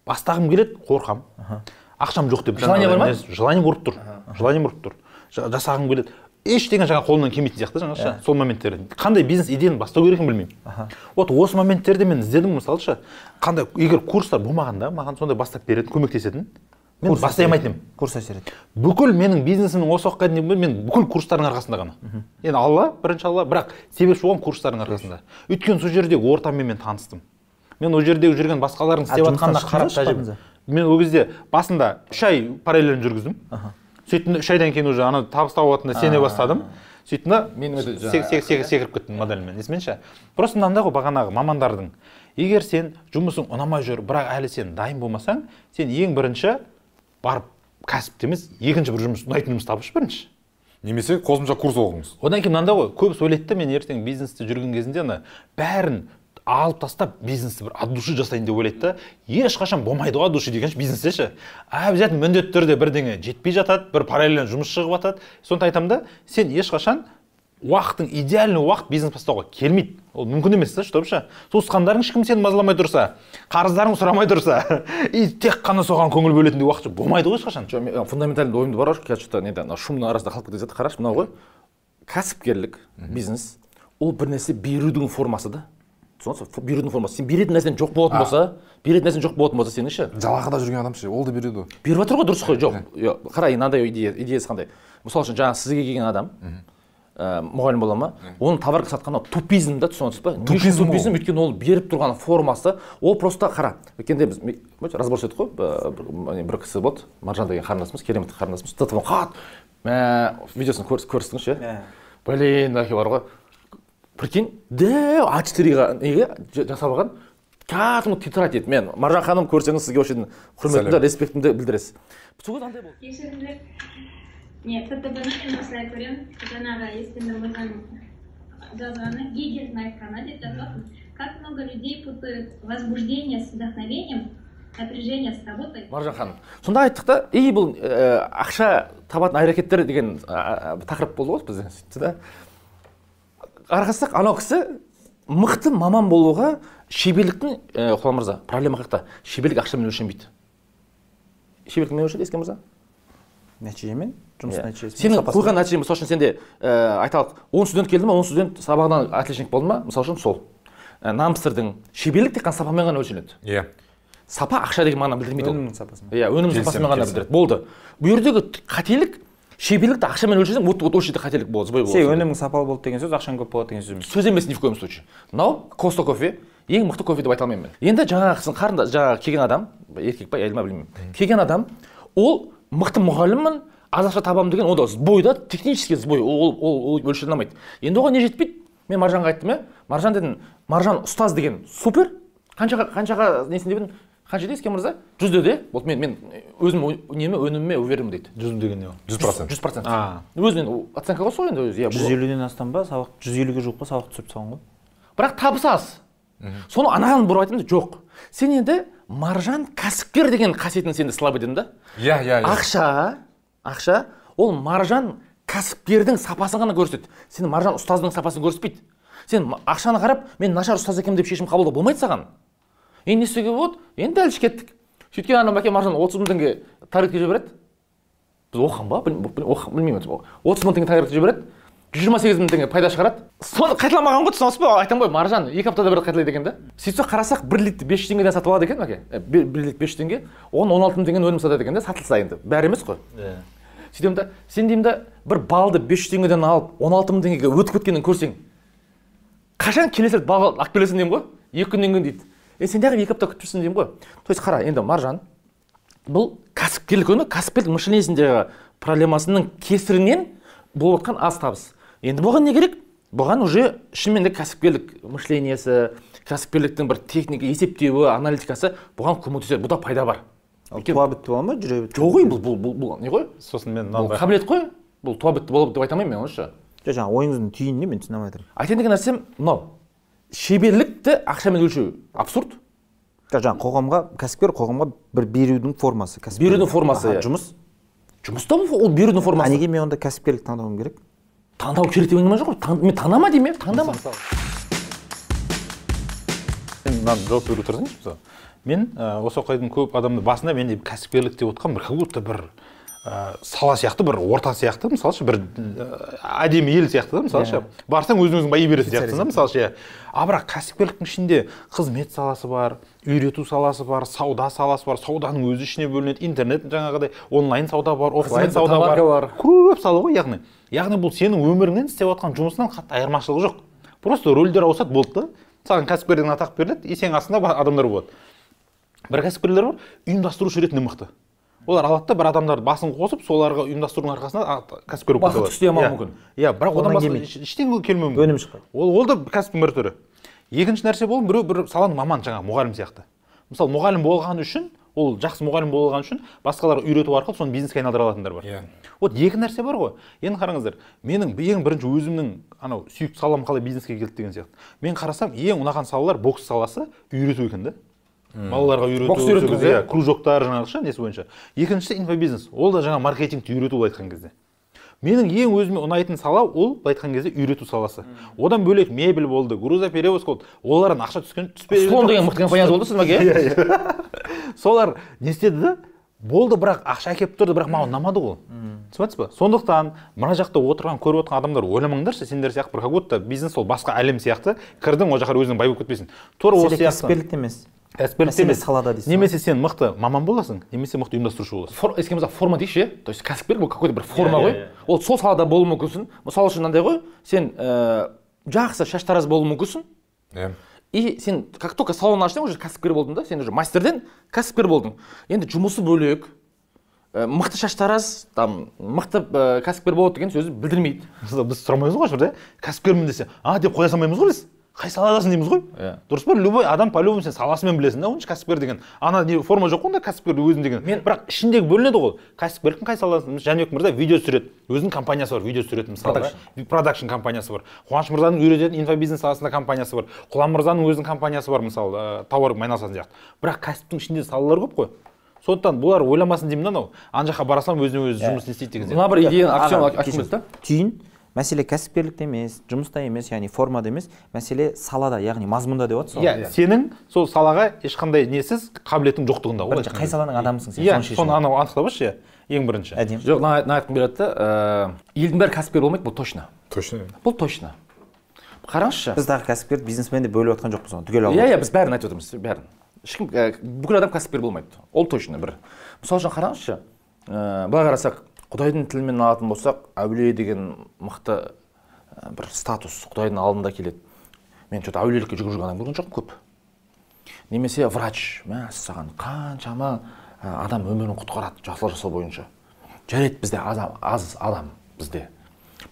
бастағым келеді қорқам ақшам жоқ деп желание бар ма желание ұрып тұр желание ұрып тұр жасағым келеді ештеңе жаңағы қолымнан келмейтін сияқты жаңағы yeah. Ә. сол моменттерде қандай бизнес идеяны бастау керек екенін білмеймін uh -huh. вот осы моменттерде мен іздедім мысалы ше қандай егер курстар болмағанда маған сондай бастап беретін көмектесетін мен курс бастай алмайтын едім курс әсер бүкіл менің бизнесімнің осы уақытқа дейін мен бүкіл курстардың арқасында ғана енді алла бірінші алла бірақ себепші болған курстардың арқасында өйткені сол жерде ортамен мен таныстым мен ол жерде жүрген басқалардың істеп жатқанына қарап мен ол кезде басында үш ай параллельно жүргіздім сөйттім үш айдан кейін уже ана табыс тауып сене бастадым сөйттім да мен секіріп кеттім модельмен несімен ше просто мынандай ғой бағанағы мамандардың егер сен жұмысың ұнамай жүр бірақ әлі сен дайын болмасаң сен ең бірінші барып кәсіпті емес екінші бір жұмыс ұнайтын жұмыс табшы бірінші немесе қосымша курс оқыңыз одан кейін мынандай ғой көбісі ойлайды да мен ертең бизнесте жүрген кезінде ана бәрін алып тастап бизнесті бір от души жасайын деп ойлайды да ешқашан болмайды ғой от души деген бизнесте ше обязательно міндетті түрде бірдеңе жетпей жатады бір параллельно жұмыс шығып жатады сондықтан айтамын да сен ешқашан уақытың идеальный уақыт бизнес бастауға келмейді ол мүмкін емес та чтобы ше туысқандарың ешкім сені мазаламай тұрса қарыздарың сұрамай тұрса [LAUGHS] и тек қана соған көңіл бөлетіндей уақыт болмайды ғой ешқашан жоқ фундаментальный ойымды бар ғой что то неде шумның арасында қалып кете жатыр қарашы мынау ғой кәсіпкерлік бизнес ол бір нәрсе берудің формасы да түсінесің берудің формасы сен беретін нәрсең жоқ болатын болса беретін нәрсең жоқ болатын болса сені ше жалақыда жүрген адам ше ол да береді ғой беріп жатыр ғой дұрыс қой жоқ қарай мынандай идея идеясы қандай мысалы үшін жаңағы сізге келген адам ә, мұғалім бола ма оның товар сатқаны тупизм да түсініп отырсыз ба тупизм тупизм өйткені ол беріп тұрған формасы ол просто қара өткенде біз разбор істедік қой бір кісі болды маржан деген қарындасымыз керемет қарындасымыз қатты видеосын көрсетіңізші иә блин бар ғой прикинь дәу а четыреға неге жасап алған кәдімгі тетрадь еді мен маржан ханым көрсеңіз сізге очень құрметімді респектімді білдіресіз сол кезде андай болды кешіріңіздер не тдб мен осылай көремін жаңағы естелім болған жазғаны гегельдің айтқаны деп жазғанмын как много людей путают возбуждение с вдохновением напряжение с работой маржан ханым сонда айттық та и бұл ә, ақша табатын әрекеттер деген ә, тақырып болды ғой бізде сөйтті да қарасақ анау кісі мықты маман болуға шеберліктің құлан мырза проблема қаяқта шеберлік ақшамен өлшенбейді шеберлік немен өлшенеді ескен мырза нәтижемен жұмыстың иә. нәтижесі сенің қойған нәтижең мысалы үшін сенде айталық он студент келді ма он студент сабағынан отличник болды ма мысалы үшін сол нан намыстырдың шеберлік тек қана сапамен ғана өлшенеді иә сапа ақша деген мағынаны білдірмейді ол өнімнің сапасымен иә өнімнің сапасымен ғана білдіреді болды бұл жердегі қателік шеберлікті ақшамен өлшесең вот вот осы жерде қателік болады збой болады сенің өнімің сапалы болды деген сөз ақшаң көп болады деген сөз емес сөз емес ни в коем случае мынау коста кофе ең мықты кофе деп айта алмаймын мен енді жаңағысын қарындас жаңағы келген адам еркек па әйел ма білмеймін келген адам ол мықты мұғаліммін аз ақша табамын деген ол сбой да технический сбой ол ол өлшене алмайды енді оған не жетпейді мен маржанға айттым иә маржан дедім маржан ұстаз деген супер қаншаға қаншаға несін деп едім қанша қаншада ескен мырза иә болды мен мен өзім неме өніміме уверенмін дейді жүз деген не жүз процент жүз процент өзі енді оценка ғой сол енді өзі иә жүз елуден астам ба сабақ жүз елуге жуық па сабақ түсіріп тастаған ғой бірақ табысы аз соны анаған бұрып айтамын да жоқ сен енді маржан кәсіпкер деген қасиетін сенде слабый дедім да иә, иә иә ақша ақша ол маржан кәсіпкердің сапасын ғана көрсетеді сен маржан ұстаздың сапасын көрсетпейді сен ақшаны қарап мен нашар ұстаз екенмін деп шешім қабылдау болмайды саған енді не істеуге болады енді дальше кеттік сөйткен ана мәкен маржан отыз мың теңге тарифке жібереді біз оқыған ба білмеймін отыз мың теңге тарифке жібереді жүз жиырма сегіз мың теңге пайда шығарады соны қайталамаған ғой түсінасыз ба айтамын ғой маржан екі аптада бір рет қайталайды екен да сөйтсе қарасақ бір литр бес жүз теңгеден сатып алады екен мәке э, бір литр бес жүз теңге оған он алты мың теңгені өнім сатады екен да сатылса енді бәрі емес қой иә сөйтемін да сен деймін да бір балды бес жүз теңгеден алып он алты мың теңгеге өтіп кеткенін көрсең қашан келесі рет бал алып келесің деймін ғой екі күннен кейін дейді е сен неғып екі апта күтіп жүрсің деймін ғой то есть қара енді маржан бұл кәсіпкерлік көрдің кәсіпкерлік мышлениесіндегі проблемасының кесірінен болып жатқан аз табыс енді бұған не керек бұған уже шынымен де кәсіпкерлік мышлениесі кәсіпкерліктің бір техника есептеуі аналитикасы бұған көмектеседі бұда пайда бар туа бітті бола ма жүре бітті жоқ қой бұл бұл бұл, не ғой сосын мен мынандай қабілет қой бұл туа бітті болады деп айта алмаймын мен оны ше жоқ жаңағы ойыңыздың түйініне мен түсіне алмай жатырмын айтайын деген нәрсем мынау шеберлікті ақшамен өлшеу абсурд жаңағы қоғамға кәсіпкер қоғамға бір берудің формасы кәсіпкер берудің формасы иә жұмыс жұмыс та ол берудің формасы неге мен онда кәсіпкерлік таңдауым керек таңдау керек деген ма жоқ қой мен таңдама деймін иә таңдама мен мынаны жауап беруге тырысайыншы мысалы мен осы оқиғаның көп адамды басында мен де кәсіпкерлік деп отқан бір как будто бір ә, сала сияқты бір орта сияқты мысалы бір бір э, әдемі ел сияқты да мысалышы yeah. Иә. барсаң өзің өзің байи беретін сияқтысың да мысалы а бірақ кәсіпкерліктің ішінде қызмет саласы бар үйрету саласы бар сауда саласы бар сауданың өзі ішіне бөлінеді интернет жаңағыдай онлайн сауда бар офлайн сауда бар, бар. көп сала ғой яғни яғни бұл сенің өміріңнен істеп жатқан жұмысыңнан қатты айырмашылығы жоқ просто рөлдер ауысады болды да саған кәсіпкер деген атақ беріледі и сенің астында адамдар болады бір кәсіпкерлер бар ұйымдастырушы ретінде мықты олар алады да бір адамдарды басын қосып соларға ұйымдастырудың арқасында кәсіпкер болып бақыт істей алмауы иә. мүмкін иә бірақ одан басқа ештеңе келмеуі мүмкін өнім шықпайды ол ол да кәсіптің бір түрі екінші нәрсе бұл біреу бір саланың маман жаңағы мұғалім сияқты мысалы мұғалім болған үшін ол жақсы мұғалім болған үшін басқаларға үйрету арқылы соны бизнеске айналдыра алатындар бар иә вот екі нәрсе бар ғой енді қараңыздар менің ең бірінші өзімнің анау сүйікті салам қалай бизнеске келді деген сияқты мен қарасам ең ұнаған салалар бокс саласы үйрету екен да балаларға үйрету иә кружоктар жаңағы ше несі бойынша екіншісі инфобизнес ол да жаңа маркетингті үйрету былай айтқан кезде менің ең өзіме ұнайтын сала ол былай айтқан кезде үйрету саласы одан бөлек мебель болды грузоперевозка болды олардан ақша түскен түспеді слон деген мықты компания болды сіздің иә, иә. [LAUGHS] солар не істеді да болды бірақ ақша әкеліп тұрды бірақ маған ұнамады ол түсініп ба сондықтан мына жақта отырған көріп отырған адамдар ойламаңдаршы сендер сияқты бір как будто бизнес ол басқа әлем сияқты кірдің ол жаққа өзің бай болып кетпейсің тура осы сияқты емес кәсіпкерлік салада дейсіз немесе сен мықты маман боласың немесе мықты ұйымдастырушы боласың еске болса форма дейікші иә то есть кәсіпкер бұл какой то бір форма иә, ғой иә, иә. ол сол салада болуы мүмкінсің мысалы үшін мынандай ғой сен жақсы шаштараз болуы мүмкінсің иә и сен как только салон аштың уже кәсіпкер болдың да сен уже мастерден кәсіпкер болдың енді жұмысы бөлек ә, мықты шаштараз там мықты ә, кәсіпкер болады деген сөзді білдірмейді біз сұрамаймыз ғой ешбірде кәсіпкермін десе а деп қоя салмаймыз ғой біз қай саладасың дейміз ғой иә дұрыс па любой адам по любому сен саласымен білесің да оныншы кәсіпкер деген ана не форма жоқ қой онда кәсіпкер өзін деген мен бірақ ішіндегі бөлінеді ғой кәсіпкерліктің қай саласы жәнібек мырза видео түсіреді өзінің компаниясы бар видео түсіретін мысалы продакшн компаниясы бар қуаныш мырзаның үйрететін инфобизнес саласында компаниясы бар құлан мырзаның өзінің компаниясы бар мысалы ә, тауармен айналысатын сияқты бірақ кәсіптің ішінде салалар көп қой сондықтан бұлар ойламасын деймін да анау ана жаққа бара саламын өзіне өзі иә. жұмыс істейді деген сияқты мына бір идеяны иә. да түйін мәселе кәсіпкерлікте емес жұмыста емес яғни формада емес мәселе салада яғни мазмұнда деп жатсыз ғой иә сенің сол салаға ешқандай несіз қабілетің жоқтығында ғой бірінші қай саланың адамысың сен иә соны анау анықтап алшы иә ең бірінші әдемі жоқ мына айтқым келеді да э, елдің бәрі кәсіпкер болмайды бұл точно точно бұл точно қараңызшы біз дағы кәсіпкерді бизнесмен деп бөліп жатқан жоқпыз оны түгел иә иә біз бәрін айтып отырмыз бәрін ешкім э, бүкіл адам кәсіпкер болмайды ол точно бір мысалы үшін қараңызшы э, былай қарасақ құдайдың тілімен алатын болсақ әулие деген мықты ә, бір статус құдайдың алдында келеді мен что то әулиелікке жүгіріп жүрген адам көрген жоқпын көп немесе врач мәссаған қаншама ә, адам өмірін құтқарады жақсылық жасау бойынша жарайды бізде азам, аз адам бізде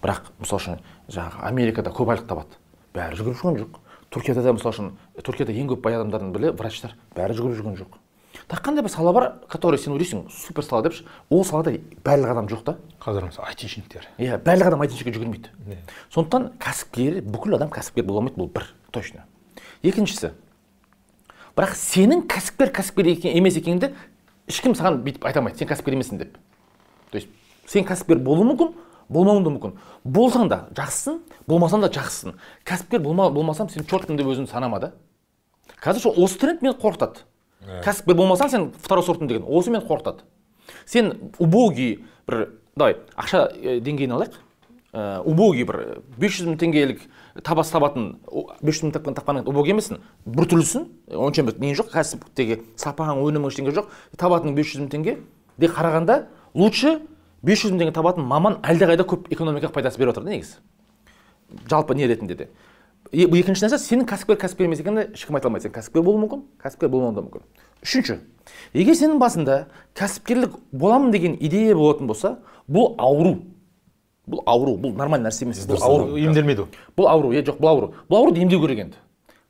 бірақ мысалы үшін жаңағы америкада көп айлық табады бәрі жүгіріп жүрген жоқ түркияда да мысалы үшін түркияда ең көп бай адамдардың бірі врачтар бәрі жүгіріп жүрген жоқ тағы қандай бір сала бар который сен ойлайсың супер сала депші ол салада барлық адам жоқ та қазір мысалы айтишниктер иә барлық адам айтишникке жүгірмейді yeah. Иә. сондықтан кәсіпкер бүкіл адам кәсіпкер бола алмайды бұл бір точно екіншісі бірақ сенің кәсіпкер кәсіпкер емес екеніңді ешкім саған бүйтіп айта алмайды сен кәсіпкер емессің деп то есть сен кәсіпкер болуың мүмкін болмауың да мүмкін болсаң да жақсысың болмасаң да жақсысың кәсіпкер болма, болмасам сен чертпін деп өзін санама да қазір сол осы тренд мені қорқытады Э. кәсіпкер болмасаң сен второй сортың деген осы мені қорқытады сен убогий бір давай ақша э, деңгейін алайық ә, убогий бір 500 жүз мың теңгелік табас табатын бес жүз мың тапқан убогий емессің біртүрлісің онша бір нең жоқ кәсіптегі сапаң өнімің ештеңе жоқ табатының бес жүз мың теңгеге қарағанда лучше бес жүз мың теңге табатын маман әлдеқайда көп экономикаға пайдасы беріп отыр да негізі жалпы не ретінде де е, екінші нәрсе сенің кәсіпкер кәсіпкер емес екеніңді ешкім айта алмайды сен кәсіпкер болуы мүмкін кәсіпкер болмауы да мүмкін үшінші егер сенің басында кәсіпкерлік боламын деген идея болатын болса бұл ауру бұл ауру бұл нормальный нәрсе емес бұл ауру емделмейді бұл ауру иә жоқ бұл ауру бұл ауруды емдеу керек енді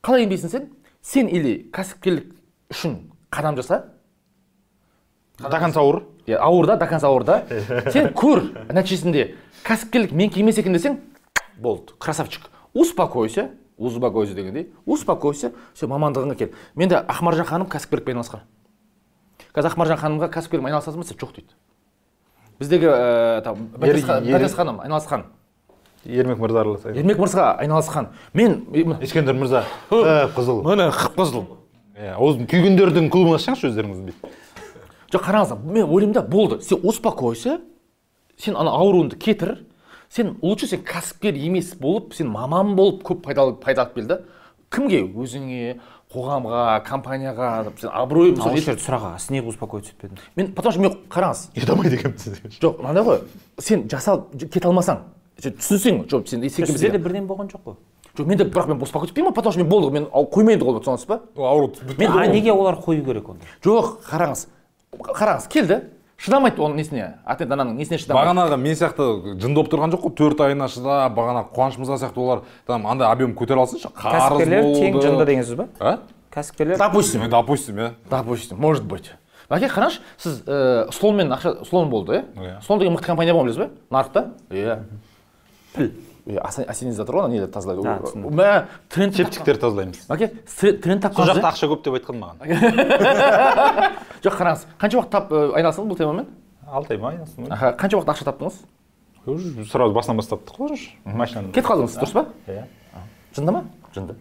қалай емдейсің сен сен или кәсіпкерлік үшін қадам жаса до конца ауыр иә ауыр да до конца ауыр да [LAUGHS] сен көр нәтижесінде кәсіпкерлік менікі емес екен десең болды красавчик успокойся успокойся дегендей успокойся все мамандығыңа кел менде ақмаржан ханым кәсіпкерлікпен айналысқан қазір ақмаржан ханымға кәсіпкермен айналысасың ба десе жоқ дейді біздегі э, там бәтес ханым айналысқан ермек мырза мырзалы ермек мырза айналысқан мен ескендір мырза қып э, қызыл міне қып қызыл иә осы күйгендердің клубын ашсаңызшы өздеріңіздің жоқ қараңыз мен ойлаймын да болды сен успокойся сен ана ауруыңды кетір сен лучше сен кәсіпкер емес болып сен маман болып көп пайдалы пайда алып кел да кімге өзіңе қоғамға компанияға сен абырой мысалы осы жерде сұрағы с успокоить етіп мен потому что мен қараңыз не дамайды екенмін жоқ мынандай ғой сен жасал кете алмасаң түсінсең жоқ сен сізде де бірден болған жоқ қой жоқ менде бірақ мен успокоить етпеймін ғой потому что мен болды мен қоймайды ғой түсінасыз ба ауру а неге олар қою керек онда жоқ қараңыз қараңыз келді шыдамайды оның несіне ответ ананың несіне шыдамайды бағанағы мен сияқты жынды болып тұрған жоқ қой төрт айына шыдап бағана қуаныш мырза сияқты олар там андай объем көтере алсыншы қарыз кәсіпкерлер тең жынды деген сөз ба а кәсіпкерлер допустим допустим иә допустим может быть бәке қараңызшы сіз ыыы э, слонмен ақша слон болды иә, иә. слон деген мықты компания болған білесіз ба нарықта иә піл әсеніңіз жатыр ғой нелерді тазалайды мә тренд септиктерді тазалаймыз оке тренд тапқан сол жақта ақша көп деп айтқан маған жоқ қараңыз қанша уақыт тап айналыстыңыз бұл темамен алты ай ма айналыстым қанша уақыт ақша таптыңыз уже сразу басынан бастап таптық қой машинаны кетіп қалдыңыз дұрыс па иә жынды ма жынды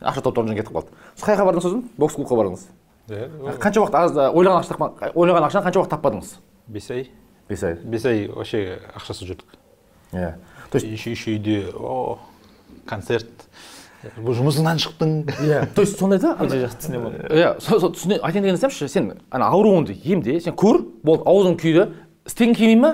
ақша тауып тұрған кетіп қалды сіз қай жаққа бардыңыз сосын бокс клубқа бардыңыз иә қанша уақыт аз ойлаған ақша ойлаған ақшаны қанша уақыт таппадыңыз бес ай бес ай бес ай вообще ақшасыз жүрдік иә то есть еще еще үйде о концерт бұл жұмысыңнан шықтың иә то есть сондай да өте жақсы түсінемін иә сол түсіне айтайын деген сенші сен ана ауруыңды емде сен көр болды аузың күйді істегің келмей ма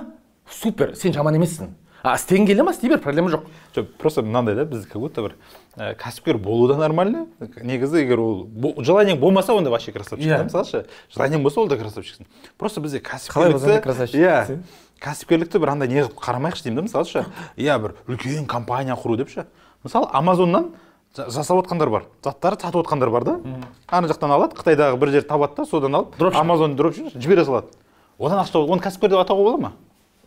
супер сен жаман емессің а істегің келе ма істей бер проблема жоқ жоқ просто мынандай да біз как будто бір э, кәсіпкер болу да нормально негізі егер ол желаниең болмаса онда вообще красавчик yeah. Иә. мысалы ше желаниең болса ол да красавчиксің просто бізде кәсіпкерлік қалай болса да красавчик иә кәсіпкерлікті бір андай не қарамайықшы деймін да мысалы ше иә бір үлкен компания құру деп ше мысалы амазоннан жасап отқандар бар заттарды сатып отқандар бар да ана жақтан алады қытайдағы бір жерді табады да содан алып дропшип амазон дропшип жібере салады одан ақша оны кәсіпкер деп атауға бола ма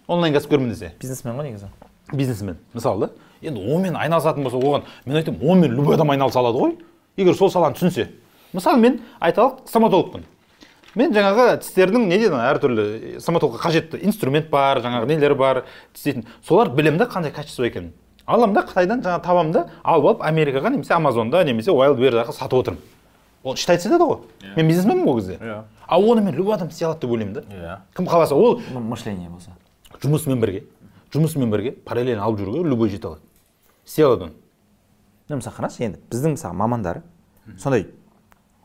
онлайн кәсіпкермін десе бизнесмен ғой негізі бизнесмен мысалы да енді онымен айналысатын болса оған мен айтамын онымен любой адам айналыса алады ғой егер сол саланы түсінсе мысалы мен айталық стоматологпын мен жаңағы тістердің не дейді әртүрлі э, стоматологқа қажетті инструмент бар жаңағы нелер бар тістейтін солар солар да қандай качество екенін аламын да қытайдан жаңағы табамын да алып алып америкаға немесе амазонда немесе уайлдбер жаққа сатып отырмын ол считается етеді ғой yeah. Иә. мен бизнесменмін ол кезде yeah. Иә. а оны мен любой адам істей алады деп ойлаймын да yeah. Иә. кім қаласа ол мышление болса жұмысымен бірге жұмысымен бірге параллельно алып жүруге любой жете алады істей алады оны мысалы қараңызшы енді біздің мысалы мамандар сондай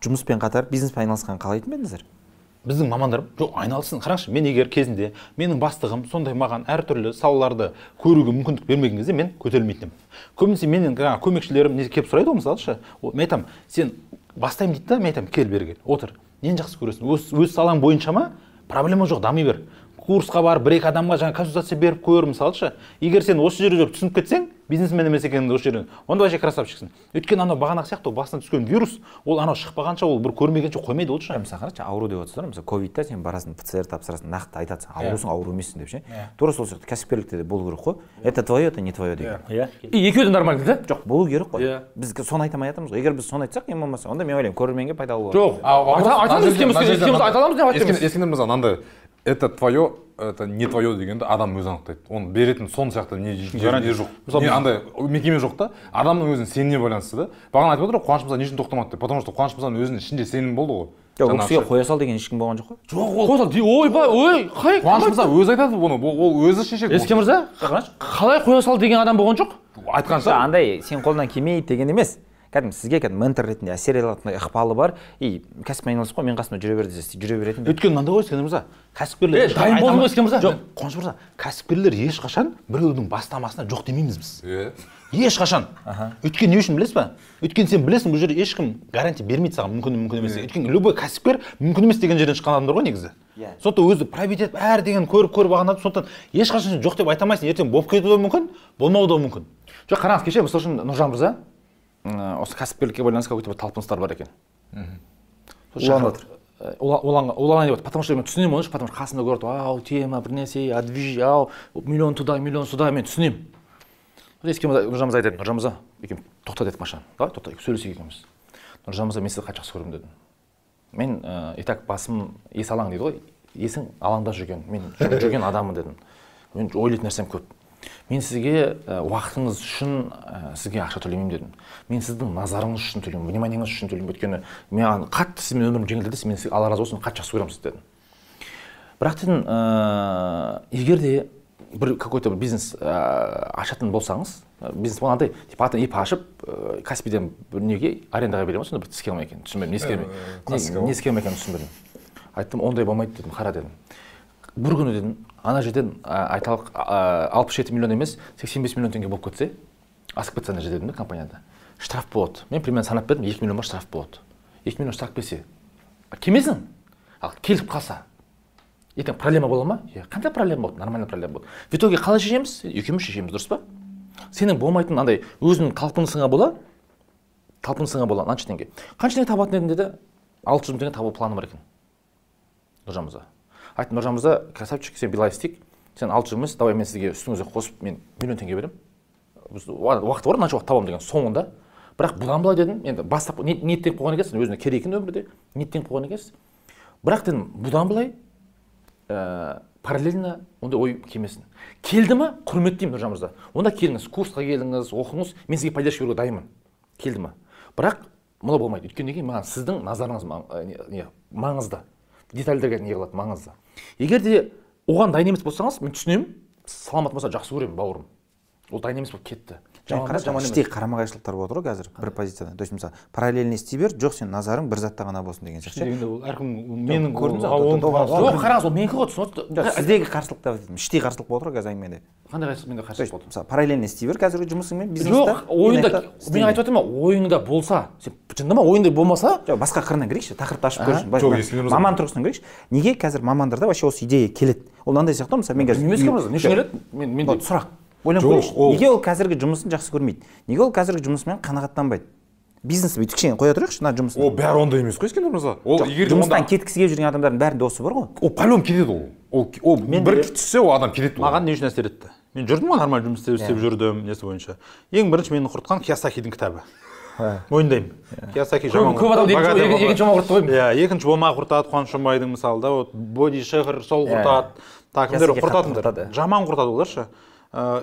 жұмыспен қатар бизнеспен айналысқанын қалайтын ба едіңіздер біздің мамандар жоқ айналысын, қараңызшы мен егер кезінде менің бастығым сондай маған әртүрлі салаларды көруге мүмкіндік бермеген кезде мен көтерілмейтін едім көбінесе менің жаңағы көмекшілерім не келіп сұрайды ғой мысалы ше мен айтамын сен бастаймын дейді да мен айтамын кел бері кел отыр нені жақсы көресің өз, өз салаң бойынша ма проблема жоқ дами бер курсқа барып бір екі адамға жаңағы консультация беріп көр мысалы егер сен осы жерде жүріп түсініп кетсең бизнесмен емес екеніңді осы жерден онда вообще красавчиксің өйткені анау бағанағы сияқты ол басынан түскен вирус ол анау шықпағанша ол бір көрмегенше қоймайды ол ше мысалы қарашы ауру деп отырсыздар мысалы ковидта сен барасың пцр тапсырасың нақты айтады сен аурусың ауру емессің деп ше тура сол сияқты кәсіпкерлікте де болу керек қой это твое это не твое деген иә и екеуі де нормально да жоқ болу керек қой иә біз соны айта алмай жатырмыз ғой егер біз соны айтсақ ең болмаса онда мен ойлаймын көрерменге пайдалы болады жоқ айтамыз айта аламыз деп ескендір мырза мынандай это твое это не твое дегенді адам өзі анықтайды оны беретін сон сияқты не, гарантия жоқ мысалы андай мекеме жоқ та адамның өзінің сеніміне байланысты да бағана айтып отыр ғой қуаныш мырза не үшін тоқтамады деп потому что қуаныш мырзаның өзінің ішінде сенім болды ғой жоқ ол кісіге қоя сал деген ешкім болған жоқ қой жоқ ол қоя сал ойбай ой қай қуаныш мырза өзі айтады оны ол өзі шешеді еске мырза қалай қоя сал деген адам болған жоқ шығар андай сенің қолыңнан келмейді деген емес кәдімгі сізге кәдімгі ментор ретінде әсер алатындай ықпалы бар и кәсіппен айналысып қой менің қасымда жүре бер десе жүре беретін өйткені мынандай ғой өскенбір мырза кәсіпкерлер е дайын ғой өскенбір мырза жоқ қуаныш мырза кәсіпкерлер ешқашан біреудің бастамасына жоқ демейміз біз иә ешқашан өйткені не үшін білесіз ба өйткені сен білесің бұл жерде ешкім гарантия бермейді саған мүмкін мүмкін емес өйткені любой кәсіпкер мүмкін емес деген жерден шыққан адамдар ғой негізі иә сондықтан өзі пробить етіп әр дегенін көріп көріп адам сондықтан ешқашан жоқ деп айта алмайсың ертең болып кетуі мүмкін болмауы да мүмкін жоқ қараңыз кеше мысалы үшін нұржан мырза Э, осы кәсіпкерлікке байланысты какой то бір талпыныстар бар екен уланайын э, деп потому что мен түсінемін оны потому что қасымда көреді ау тема бірнәрсе движ ау миллион туда миллион сюда мен түсінемін нұржан мырза айтады нұржан мырза екеуміз тоқта дедік машина давай тоқта сөйлесейік екеуміз нұржан мырза мен сізді қатты жақсы көремін дедім мен э, и так басым ес алаң дейді ғой есің алаңда жүрген мен жүрген адаммын дедім мен ойлайтын нәрсем көп мен сізге э, уақытыңыз үшін ә, сізге ақша төлемеймін дедім мен сіздің назарыңыз үшін төлеймін вниманиеңіз үшін төлеймін өйткені мен қатты сіз өмірім өмірімді мен сізге алла разы болсын қатты жақсы көремін сізді дедім бірақ дедім ә, егер де бір какой то бір бизнес ә, ашатын болсаңыз бизнес болғандай типа атын ип ашып ә, каспиден бір неге арендаға беремін ма сонда бір схема екенін екен түсінбедім не іскер не, не екенін түсінбедім айттым ондай болмайды дедім қара дедім бір күні дедім ана жерден айталық алпыс жеті миллион емес сексен бес миллион теңге болып кетсе асып кетсе ана жерде дедім да компанияда штраф болады мен примерно санап бердім екі миллион ба штраф болады екі миллион штраф келсе келмесін ал келіп қалса ертең проблема бола ма иә қандай проблема болады нормальный проблема болады в итоге қалай шешеміз екеуміз шешеміз дұрыс па сенің болмайтын андай өзіңнің талпынысыңа бола талпынысыңа бола мынанша теңге қанша теңге табатын едім деді алты жүз мың теңге табу планы бар екен нұржан мырза айтты нұржан мырза красавчик сен былай істейік сен алты жыл емес давай мен сізге үстіңізге қосып мен миллион теңге беремін уақыты бар мынанша уақыт табамын деген соңында бірақ бұдан былай дедім енді бастап ниеттеніп қойған екенсің өзіне керек екен өмірде ниеттеніп қойған екенсің бірақ дедім бұдан былай ә, параллельно ондай ой келмесін келді ма құрметтеймін нұржан мырза онда келіңіз курсқа келіңіз оқыңыз мен сізге поддержка беруге дайынмын келді ма бірақ мұны болмайды өйткені кейін маған сіздің назарыңыз маң, ә, не, маңызды детальдерге не қылады маңызды егер де оған дайын емес болсаңыз мен түсінемін саламат болса жақсы көремін бауырым ол дайын емес болып кетті іштей қарама қайшылықтар болып отыр ғой қазір бір позициядан то есть мысалы параллельно істей бер жоқ сен назарың бір затта ғана болсын деген сияқты енді ол әркім менің көрдіңіз жоқ қараңыз ол менікі ғой түсініп сіздегі қарсылықта іштей қарсылық болып отыр ғой қазір әңгімеде қандай қарсылық менде қарсылық болды мысалы параллельно істей бер қазіргі жұмысыңмен бизнеста жоқ ойында мен айтып отырмын ғой ойыңда болса сен жындама ойында болмаса жоқ басқа қырынан кірейікші тақырыпты ашып көрші маман тұрғысынан кірейікші неге қазір мамандарда вообще осы идея келеді ол мынандай сияқты ғой мысалы мен қазір емес мен мен сұрақ ойланып көрейікші неге ол қазіргі жұмысын жақсы көрмейді неге ол қазіргі жұмысымен қанағаттанбайды бизнес бүйтіп кішкене қоя тұрайықшы мына жұмысын ол бәрі ондай емес қой ескендір мырза ол егер жұмыстан онда... кеткісі келіп жүрген адамдардың бәрінің досы бар ғой ол по любому кетеді ол ол ол бір түссе ол адам кетеді маған не үшін әсер етті мен жүрдім ғой нормально жұмыс істеп істеп иә. жүрдім несі бойынша ең бірінші мені құртқан киясакидің кітабы мойындаймын киясаки жаман көп адам екінші болма құртты ғой иә екінші болма құртады қуаныш жомбайдың мысалы да вот боди шехер сол құртады так кімдер құртатындар жаман құртады олар ше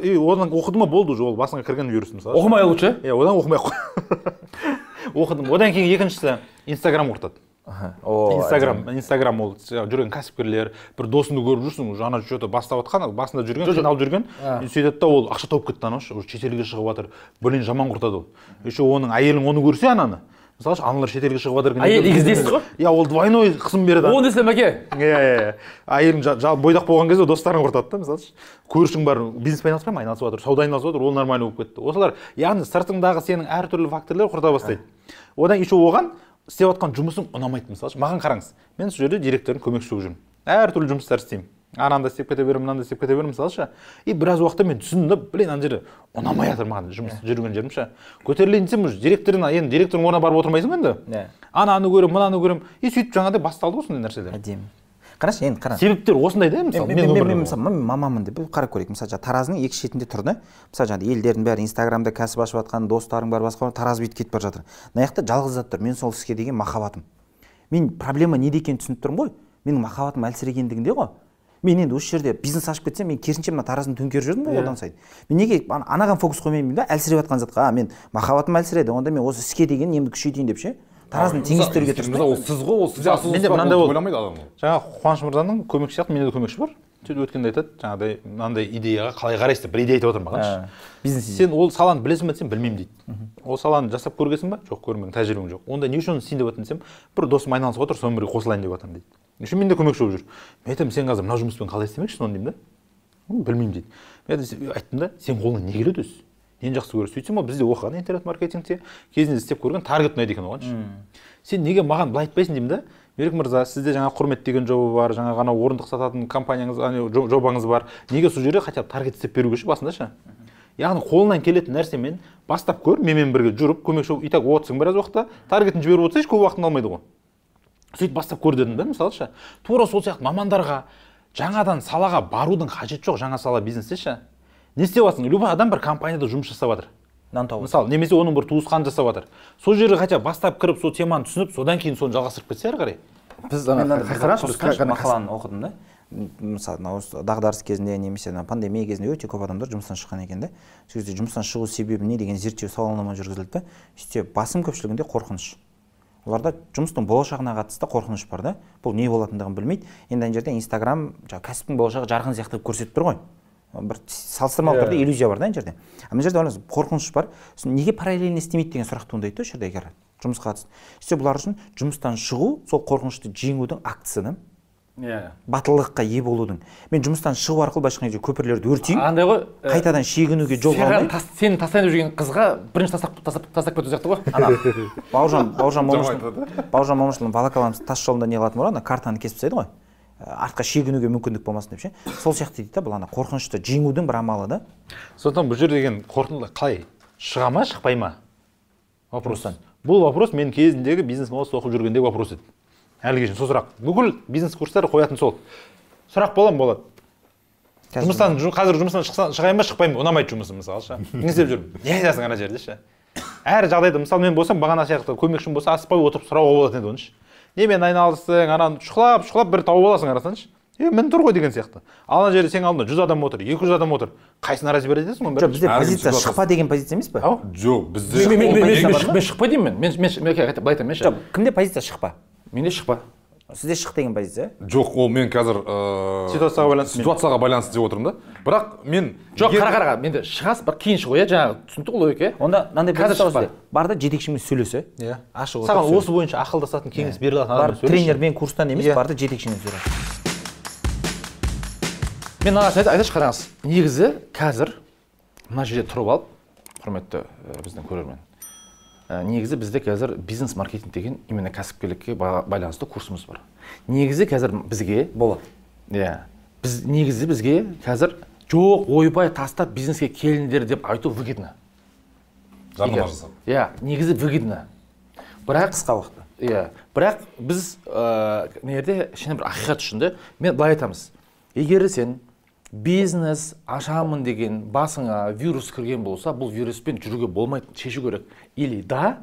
и одан оқыды ма болды уже ол басыңа кірген вирус мысалы оқымай лучше иә одан оқымай ақ қой [LAUGHS] оқыдым одан кейін екіншісі инстаграм құртады инстаграм инстаграм ол жүрген кәсіпкерлер бір досыңды көріп жүрсің уже ана че то бастап жатқан басында жүрген қиналып жүрген сөйтеді да ол ақша тауып кетті анау уже шетелге шығып жатыр блин жаман құртады ол еще оның әйелің оны көрсе ананы мысалы үшін аналар шетелге шығып жатыр екен әйел егіз дейсіз ғой иә ол двойной қысым береді он десем әке иә иә, иә. әйелің бойдақ болған кезде достарың құртады да мысалы көршің бар бизнеспен айналыспай ма айналысып жатыр сауда айналысып жатыр ол нормально болып кетті осылар яғни сыртыңдағы сенің әртүрлі факторлар құрта бастайды одан еще оған істеп жатқан жұмысың ұнамайды мысалы маған қараңыз мен сол жерде директордың көмекшісі болып жүрмін әртүрлі жұмыстар істеймін ананы да істеп кете беремін мынаны да істеп кете беремін мысалы и біраз уақытта мен түсіндім да блин ана жері ұнамай жатыр маған жұмыс иә. жүрген жерім ше көтерілейін десем уже директордың енді директордың орнына барып отырмайсың ғой енді иә ананы көремін мынаны көремін и сөйтіп жаңағыдай басталды ғой сондай нәрселер әдемі қарашы енді қара себептер осындай да мысалы мен мен мысалы мен мамамын деп қарап көрейік мысалы жаңағы таразының екі шетінде тұр да мысалы жаңағы елдердің бәрі инстаграмда кәсіп ашып жатқан достарың бар басқа тараз бүйтіп кетіп бара жатыр мына жақта жалғыз зат тұр мен сол іске деген махаббатым мен проблема неде екенін түсініп тұрмын ғой менің махаббатым әлсірегендігінде ғой мен енді осы жерде бизнес ашып кетсем мен керісінше мына таразыны төңкеріп жүрдім ғой иә. одан сайын мен неге анаған фокус қоймаймын да әлсіреп жатқан затқа мен махаббатым әлсіреді онда мен осы іске деген немді күшейтейін деп ше таразыны теңестіруге тырыс ол сіз ғой ол сіз менде мынандай болды ойламайды адам жаңағы қуаныш мырзаның көмекші сияқты менде де көмекші бар сөйтіп өткенде айтады жаңағыдай мынандай идеяға қалай қарайсыз деп бір идея айтып отыр маған ә, бизнес сен ол саланы білесің ба десем білмеймін дейді ол саланы жасап көргенсің ба жоқ көрмеген тәжірибең жоқ онда не үшін істейін деп жатырмын десем бір досым айналысып отыр сонымен бірге қосылайын деп жатырмын дейді еще мен де көмекші болып жүр мен айтамын сен қазір мына жұмыспен қалай істемекшісің оны деймін да білмеймін дейді мен айттым да сен қолыңнан не келеді өзі нені жақсы көресің сөйтсем ол бізде оқыған интернет маркетингте кезінде істеп көрген таргет ұнайды екен оғаншы сен неге маған былай айтпайсың деймін да берік мырза сізде жаңа құрмет деген жоба бар жаңағы анау орындық сататын компанияңыз жобаңыз бар неге сол жерде хотя бы таргет істеп беруге ше басында ше яғни қолынан келетін нәрсемен бастап көр менімен бірге жүріп көмекші болып и так отырсың біраз уақытта таргетін жіберіп отырса көп уақытын алмайды ғой сөйтіп бастап көр дедім да мысалы тура сол сияқты мамандарға жаңадан салаға барудың қажеті жоқ жаңа сала бизнесте ше не істеп жатсың любой адам бір компанияда жұмыс жасап жатыр нан тауып мысалы немесе оның бір туысқаны жасап жатыр сол жерге хотя бы бастап кіріп сол теманы түсініп содан кейін соны жалғастырып кетсе ары қарай біз мақаланы оқыдым да мысалы мынау дағдарыс кезінде немесе мына пандемия кезінде өте көп адамдар жұмыстан шыққан екен да сол кезде жұмыстан шығу себебі не деген зерттеу сауалнама жүргізілді да сөйтсе басым көпшілігінде қорқыныш оларда жұмыстың болашағына қатысты қорқыныш бар да бұл не болатындығын білмейді енді ана жерде инстаграм жаңағы кәсіптің болашағы жарқын сияқты қылып көрсетіп тұр ғой бір салыстырмалы иә. иллюзия бар да ана жерде а мына жерде қорқыныш бар сосын неге параллельно істемейді деген сұрақ туындайды да осы жерде егер жұмысқа қатысты сөйтсе бұлар үшін жұмыстан шығу сол қорқынышты жеңудің актісі да иә батылдыққа ие болудың мен жұмыстан шығу арқылы былайша айтқан көпірлерді өртеймін андай ғой э, қайтадан шегінуге жол қалмай сені тастайын деп жүрген қызға бірінші тастап тастап кету сияқты ғой ана [LAUGHS] бауыржан бауыржан момышұлы бауыржан момышұлының волоколамс тас жолында не қылатын болады ана картаны кесіп тастайды ғой э, артқа шегінуге мүмкіндік болмасын деп ше сол сияқты дейді да бұл ана қорқынышты жеңудің бір амалы да сондықтан бұл жерде деген қорытынды қалай шыға ма шықпай ма вопрос бұл вопрос мен кезіндегі бизнес молодость оқып жүргендегі вопрос еді әліге шейін сол сұрақ бүкіл бизнес курстар қоятын сол сұрақ бола ма болады жұмыстан қазір жұмыстан шықса шығайын ба шықпаймын ба ұнамайды жұмысым мысалы ше не істеп жүрмін не айтасың ана жерде ше әр жағдайда мысалы мен болсам бағана сияқты көмекшім болса асықпай отырып сұрауға болатын еді оны ше немен айналыстың ананы шұқылап шұқылап бір тауып аласың қарасаңшы е мін тұр ғой деген сияқты ал ана жерде сенің алдыңда жүз адам отыр екі жүз адам отыр қайсысын араз етесің жатесің ғой жоқ бізде позиция шықпа деген позиция емес па жоқ бізде мен шықпа деймін мен мен былай айтайын кімде позиция шықпа менде шықпа сізде шық деген позиция жоқ ол мен қазір ыыы э, ситуацияға байланысты ситуацияға байланысты деп отырмын да бірақ мен жоқ қара қара менде шығасыз бірақ кейін шығу иә жаңағы түсінікті ғой логика иә онда мынандай қазір шықпа бар да жетекшіңмен сөйлесе иә ашық саған осы бойынша ақылдасатын кеңес иә. бере алатын тренер тренермен курстан емес иә. бар да жетекшіңмен сөйле мен мына нәрсені айтайыншы қараңыз негізі қазір мына жерде тұрып алып құрметті э, біздің көрермен Э, негізі бізде қазір бизнес маркетинг деген именно кәсіпкерлікке байланысты курсымыз бар негізі қазір бізге болады иә біз негізі бізге қазір жоқ ойбай тастап бизнеске келіңдер деп айту выгодно жарнама жасап иә негізі выгодно бірақ қысқа уақытта иә бірақ біз ыыы ә, неде бір ақиқат үшін де мен былай айтамыз егер сен бизнес ашамын деген басыңа вирус кірген болса бұл вируспен жүруге болмайды шешу керек или да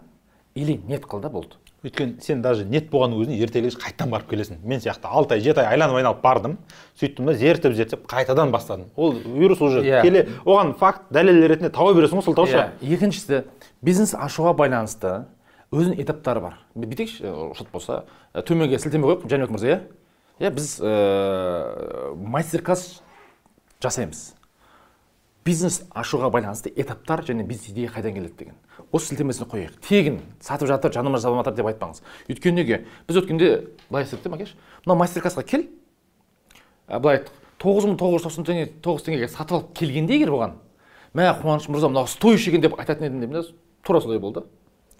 или нет қыл да болды өйткені сен даже нет болғанның өзіне ертелі кеш қайтадан барып келесің мен сияқты алты ай жеті ай айналып айналып бардым сөйттім да зерттеп зерттеп қайтадан бастадым ол вирус уже yeah. Иә. келе оған факт дәлел ретінде тауа бересің ғой сол таушы yeah. Иә. екіншісі бизнес ашуға байланысты өзінің этаптары бар бүйтейікші рұқсат болса төменге сілтеме қойып жәнібек мырза иә иә біз ә, мастер класс жасаймыз бизнес ашуға байланысты этаптар және бизнес идея қайдан келеді деген осы сілтемесін қояйық тегін сатып жатыр жарнама жасап жатыр деп айтпаңыз өйткені неге біз өткенде былай істедік те макеш мына мастер классқа кел былай айттық тоғыз мың тоғыз жүз тоқсан теңге тоғыз теңгеге сатып алып келгенде егер оған мә қуаныш мырза мынау стоящий екен деп айтатын едім деп тура солай болды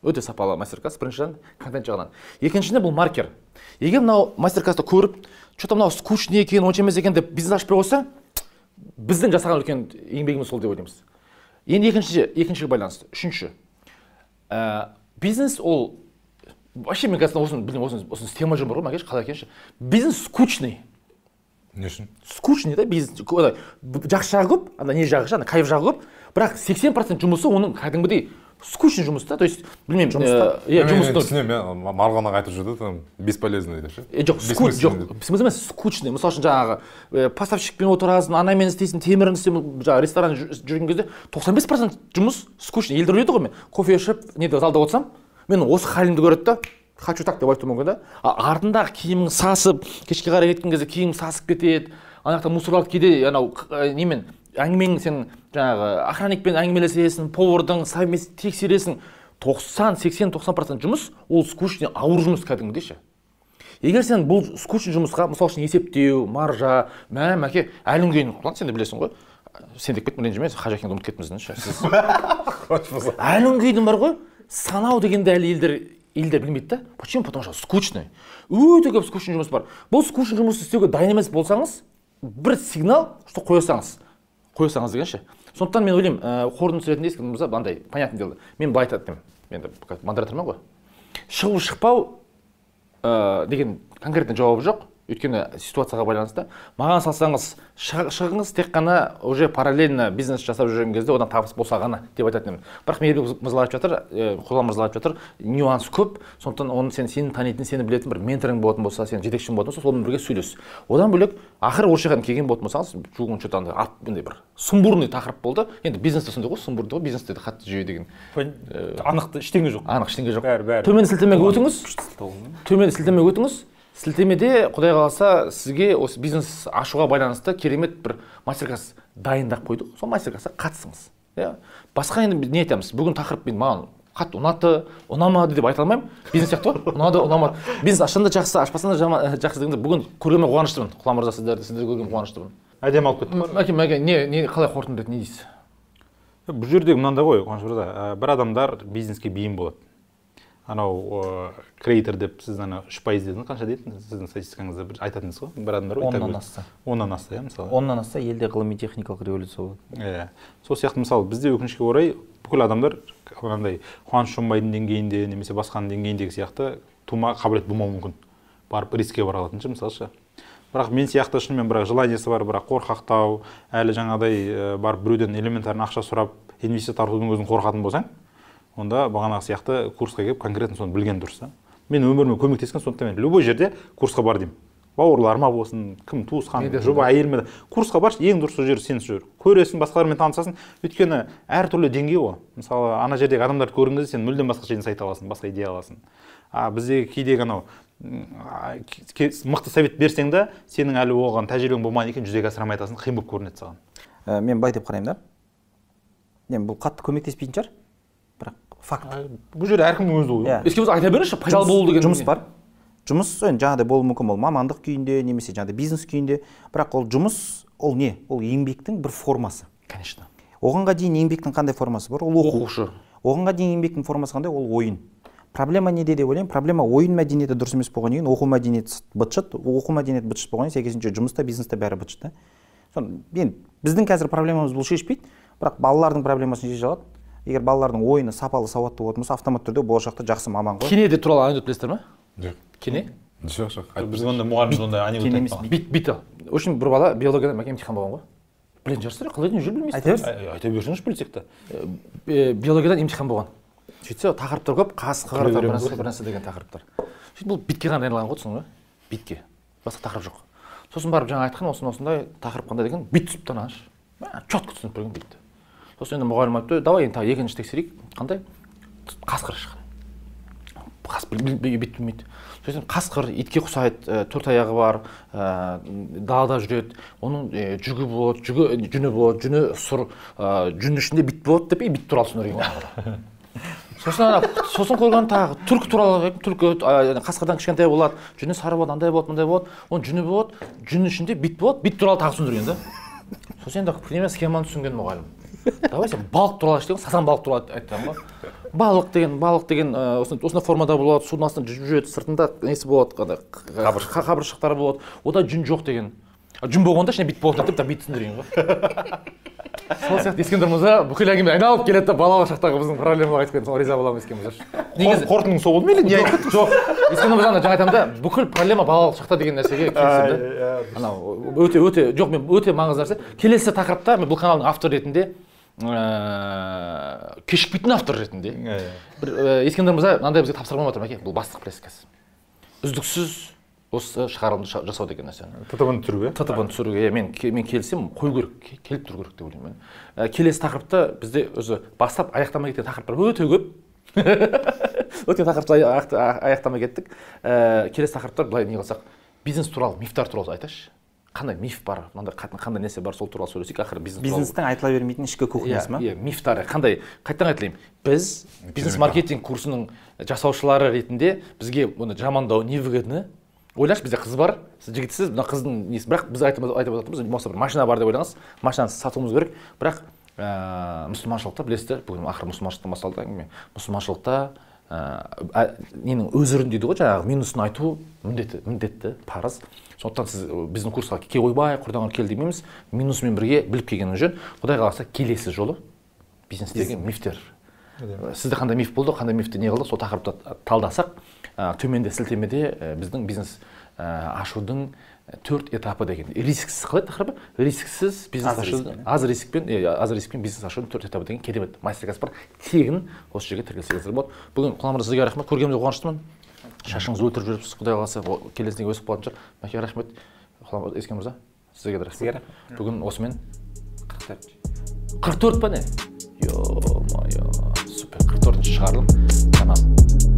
өте сапалы мастер класс біріншіден контент жағынан екіншіден бұл маркер егер мынау мастер классты көріп что то мынау скучный екен онша емес екен деп бизнес ашып бере қойса біздің жасаған үлкен еңбегіміз сол деп ойлаймыз енді екінші екінші байланысты үшінші ә, бизнес ол вообще мен қазір осыны білмеймін осыны осыны тема жүрмін ғой мәкеш қалай екенші бизнес скучный не үшін скучный да бизнес жақсы жағы көп ана не жағы ана кайф жағы көп бірақ сексен процент жұмысы оның кәдімгідей скучный жұмыс та то есть білмеймін жұмыс иә жұмыс түсінемін иә марғұлан аға айтып жүрді там бесполезный деп ше э, жоқ жоқ смысл емес скучный мысалы үшін жаңағы э, поставщикпен отырасың анамен істейсің темірін істейсің жаңағы ресторан жүрген кезде тоқсан бес процент жұмыс скучный елдер ойлайды ғой мен кофе ішіп неде залда отырсам мен осы халімді көреді да хочу так деп айтуы мүмкін да а артындағы киімің сасып кешке қарай кеткен кезде киімің сасып кетеді ана жақта мусорларды кейде анау немен әңгімең сен жаңағы охранникпен әңгімелесесің повардың тексересің тоқсан сексен тоқсан процент жұмыс ол скучный ауыр жұмыс кәдімгідей ше егер сен бұл скучный жұмысқа мысалы үшін есептеу маржа мә мәке әлі күнге дейін сен де білесің ғой сен де кеттім ренжіме хажакеңді ұмытып кеттіңіз ше [LAUGHS] әлі күнге дейін бар ғой санау дегенді әлі елдер елдер білмейді да почему потому что скучный өте көп скучный жұмыс бар бұл скучный жұмысты істеуге дайын емес болсаңыз бір сигнал что қоя салыңыз қоя салыңыз деген ше сондықтан мен ойлаймын ә, хордың ескен ескірген болса мынандай понятное дело мен былай айтатын едім енді модератормын ғой шығу шықпау ә, деген конкретно жауабы жоқ өйткені ситуацияға байланысты маған салсаңыз шығыңыз тек қана уже параллельно бизнес жасап жүрген кезде одан табыс болса ғана деп айтатын едім бірақ мейірбек мырза айтып жатыр ә, э, мырзалар айтып жатыр нюанс көп сондықтан оны сен сені танитын сені білетін бір менторың болатын болса сен жетекшің болатын болса сонымен бірге сөйлес одан бөлек ақыры осы жаққа келген болатын болсаңыз жуын то андай бір сумбурный тақырып болды енді бизнес те сондай ғой сумбурный ғой бизнесте де қатты жүйе деген э, анық ештеңе жоқ анық ештеңе жоқ бәрі бәрі төмен сілтемеге өтіңіз төмен сілтемеге өтіңіз сілтемеде құдай қаласа сізге осы бизнес ашуға байланысты керемет бір мастер класс дайындап қойдық сол мастер классқа қатысыңыз иә басқа енді не айтамыз бүгін тақырып мен маған қатты ұнады ұнамады деп айта алмаймын бизнес сияқты ғой ұнады ұнамады бизнес ашсаң да жақсы ашпасаң да ә, жақсы дегенде бүгін көргеніме қуаныштымын құлан мырза сіздерді сіздерді көргеніме қуаныштымын әдемі алып кеттік мәке мәке не не қалай қорытындылайды не дейсіз бұл жердегі мынандай ғой қуаныш мырза ә, бір адамдар бизнеске бейім болады анау крейтер деп сіз ана үш пайыз дедіңіз қанша дейтін сіздің статистикаңызда бір айтатынсыз ғой бір адамдар ғой оннан асса оннан асса иә мысалы оннан асса елде ғылыми техникалық революция болады иә сол сияқты мысалы бізде өкінішке орай бүкіл адамдар анандай қуаныш жомбайдың деңгейінде немесе басқаның деңгейіндегі сияқты тума қабілет болмауы мүмкін барып риске бара алатын ше мысалы ше бірақ мен сияқты шынымен бірақ желаниесі бар бірақ қорқақтау әлі жаңағыдай э, барып біреуден элементарно ақша сұрап инвестиция тартудың өзін қорқатын болсаң онда бағанағы сияқты курсқа келіп конкретно соны білген дұрыс та мен өміріме көмектескен сондықтан мен любой жерде курсқа бар деймін бауырларыма болсын кім туысқан жұба әйеліме курсқа баршы ең дұрыс сол жер сен сол көресің басқалармен танысасың өйткені әртүрлі деңгей ғой мысалы ана жердегі адамдарды көрген кезде сен мүлдем басқаша инсайт аласың басқа идея аласың а біздегі кейдегі анау мықты совет берсең да сенің әлі оған тәжірибең болмаған екен жүзеге асыра алмай қиын болып көрінеді саған ә, мен былай деп қараймын да енді бұл қатты көмектеспейтін шығар факт бұл жерде әркімнің өз ойы иә болса айта беріңізші пайдалы болу деген жұмыс бар жұмыс енді жаңағыдай болуы мүмкін ол мамандық күйінде немесе жаңағыдай бизнес күйінде бірақ ол жұмыс ол не ол еңбектің бір формасы конечно оғанға дейін еңбектің қандай формасы бар ол оқушы оғанға дейін еңбектің формасы қандай ол ойын проблема неде деп ойлаймын проблема ойын мәдениеті дұрыс емес болғаннан кейін оқу мәдениеті быт оқу мәдениеті быт шыт болғаннан кейін сәйкесінше бизнес бизнеста бәрі быт шыт енді біздің қазір проблемамыз бұл шешпейді бірақ балалардың проблемасын шеше алады егер балалардың ойыны сапалы сауатты болатын болса автомат түрде болашақта жақсы маман ғой кенеде туралы анекдот білесіздер ма жоқ кене жоқ жоқ біздің онда мұғаліміміз ондай кене емес бит бит в общем бір бала биологиядан емтихан болған ғой блин жарыстар қалай жүр білмейсіз айта берсін айта берсеңізші білсек те биологиядан емтихан болған сөйтсе тақырыптар көп қасқыр бір нәрсе деген тақырыптар сөйтіп бұл битке ғана айналған ғой түсіндің ба битке басқа тақырып жоқ сосын барып жаңа айтқан осындай осындай тақырып қандай деген бит түсіпті анашы четко түсініп берген бит сосын енді мұғалім айтты давай енді тағы екінші тексерейік қандай қасқыр шыққан қасқыр бүйтіп білмейді сосын қасқыр итке ұқсайды төрт аяғы бар далада жүреді оның ә, жүгі болады жүгі жүні болады жүні сұр ә, жүннің ішінде бит болады деп и бит туралы түсіндірген [LAUGHS] сосын ана сосын көрген тағы түлкі туралы түлкі қасқырдан кішкентай болады жүні сары болады андай болады мындай болады оның жүні болады жүннің ішінде бит болады бит туралы тағы түсіндірген да [LAUGHS] сосын енді схеманы түсінген мұғалім давай сен балық туралы айтшы дегенмін сасан балық туралы айтамын ғой балық деген балық деген осындай формада болады судың астында жүзіп жүреді сыртында несі болады ана қабыршықтары болады ода жүн жоқ деген жүн болғанда ішіне бүйтіп болады деп бүйтіп түсіндірейін ғой сол сияқты ескендір мырза бүкіл әңгіме айналып келеді да балалық шақтағы біздің проблемалар айтып кеткен риза боламын ескен мырза негізі қорытындың сол болды ма не айтып жоқ ескендір мырза жаңа айтамын да бүкіл проблема балалық шақта деген нәрсеге келісемін да анау өте өте жоқ мен өте маңызды нәрсе келесі тақырыпта мен бұл каналдың авторы ретінде Э, кешікпейтін автор ретінде иә, иә. бір э, ескендір мырза мынандай бізге тапсырма жатыр мәке бұл бастық пресс пресскасы үздіксіз осы шығарылымды жасау деген нәрсені ттбны түсіруге ны түсіруге иә мен мен келісемін қою керек келіп тұру керек деп ойлаймын мен э, келесі тақырыпта бізде өзі бастап аяқтамай кеткен тақырыптар өте көп [LAUGHS] өткен тақырыпты аяқтамай кеттік келесі тақырыптар былай не қылсақ бизнес туралы мифтар туралы айтайықшы қандай миф бар мынандай қандай нәрсе бар сол туралы сөйлесейік ақыры бизнес бизнестің айтыла бермейтін ішкі кухнясы иә, ма иә мифтары қандай қайтадан айтайын біз бизнес маркетинг курсының жасаушылары ретінде бізге оны жамандау невыгодно ойлашы бізде қыз бар сіз жігітсіз мына қыздың несі бірақ біз айтып жатырмыз болмаса бір машина бар деп ойлаңыз машинаны сатуымыз керек бірақ ыыы мұсылманшылықта білесіздер бүгін ақыры мұсылманшылықтан басталды әңгіме мұсылманшылықта ыыы ненің өзірін дейді ғой жаңағы минусын айту міндетті міндетті парыз сондықтан сіз біздің курсқа келе қойбай құрдан кел демейміз минусымен бірге біліп келгеніңіз жөн құдай қаласа келесі жолы бизнестегі мифтер сізде қандай миф болды қандай мифті не қылдық сол тақырыпты талдасақ ә, төменде сілтемеде ә, біздің бизнес ә, ашудың төрт этапы деген рисксіз қалай тақырыбы рисксіз бизнес ашу аз рискпен аз рискпен бизнес ашудың төрт этабы деген керемет мастер класс бар тегін осы жерге тіркелсеңіздер болады бүгін мырза сізге рахмет көргенімізге қуаныштымын шашыңызды өлтіріп жүріпсіз құдай қаласа келесідегі өсіп қалатын шығар мәке рахмет ескен мырза сізге де рахмет сізге рахмет бүгін осымен қырық төрт қырық төрт па не е мое супер қырық төртінші шығарылым тамам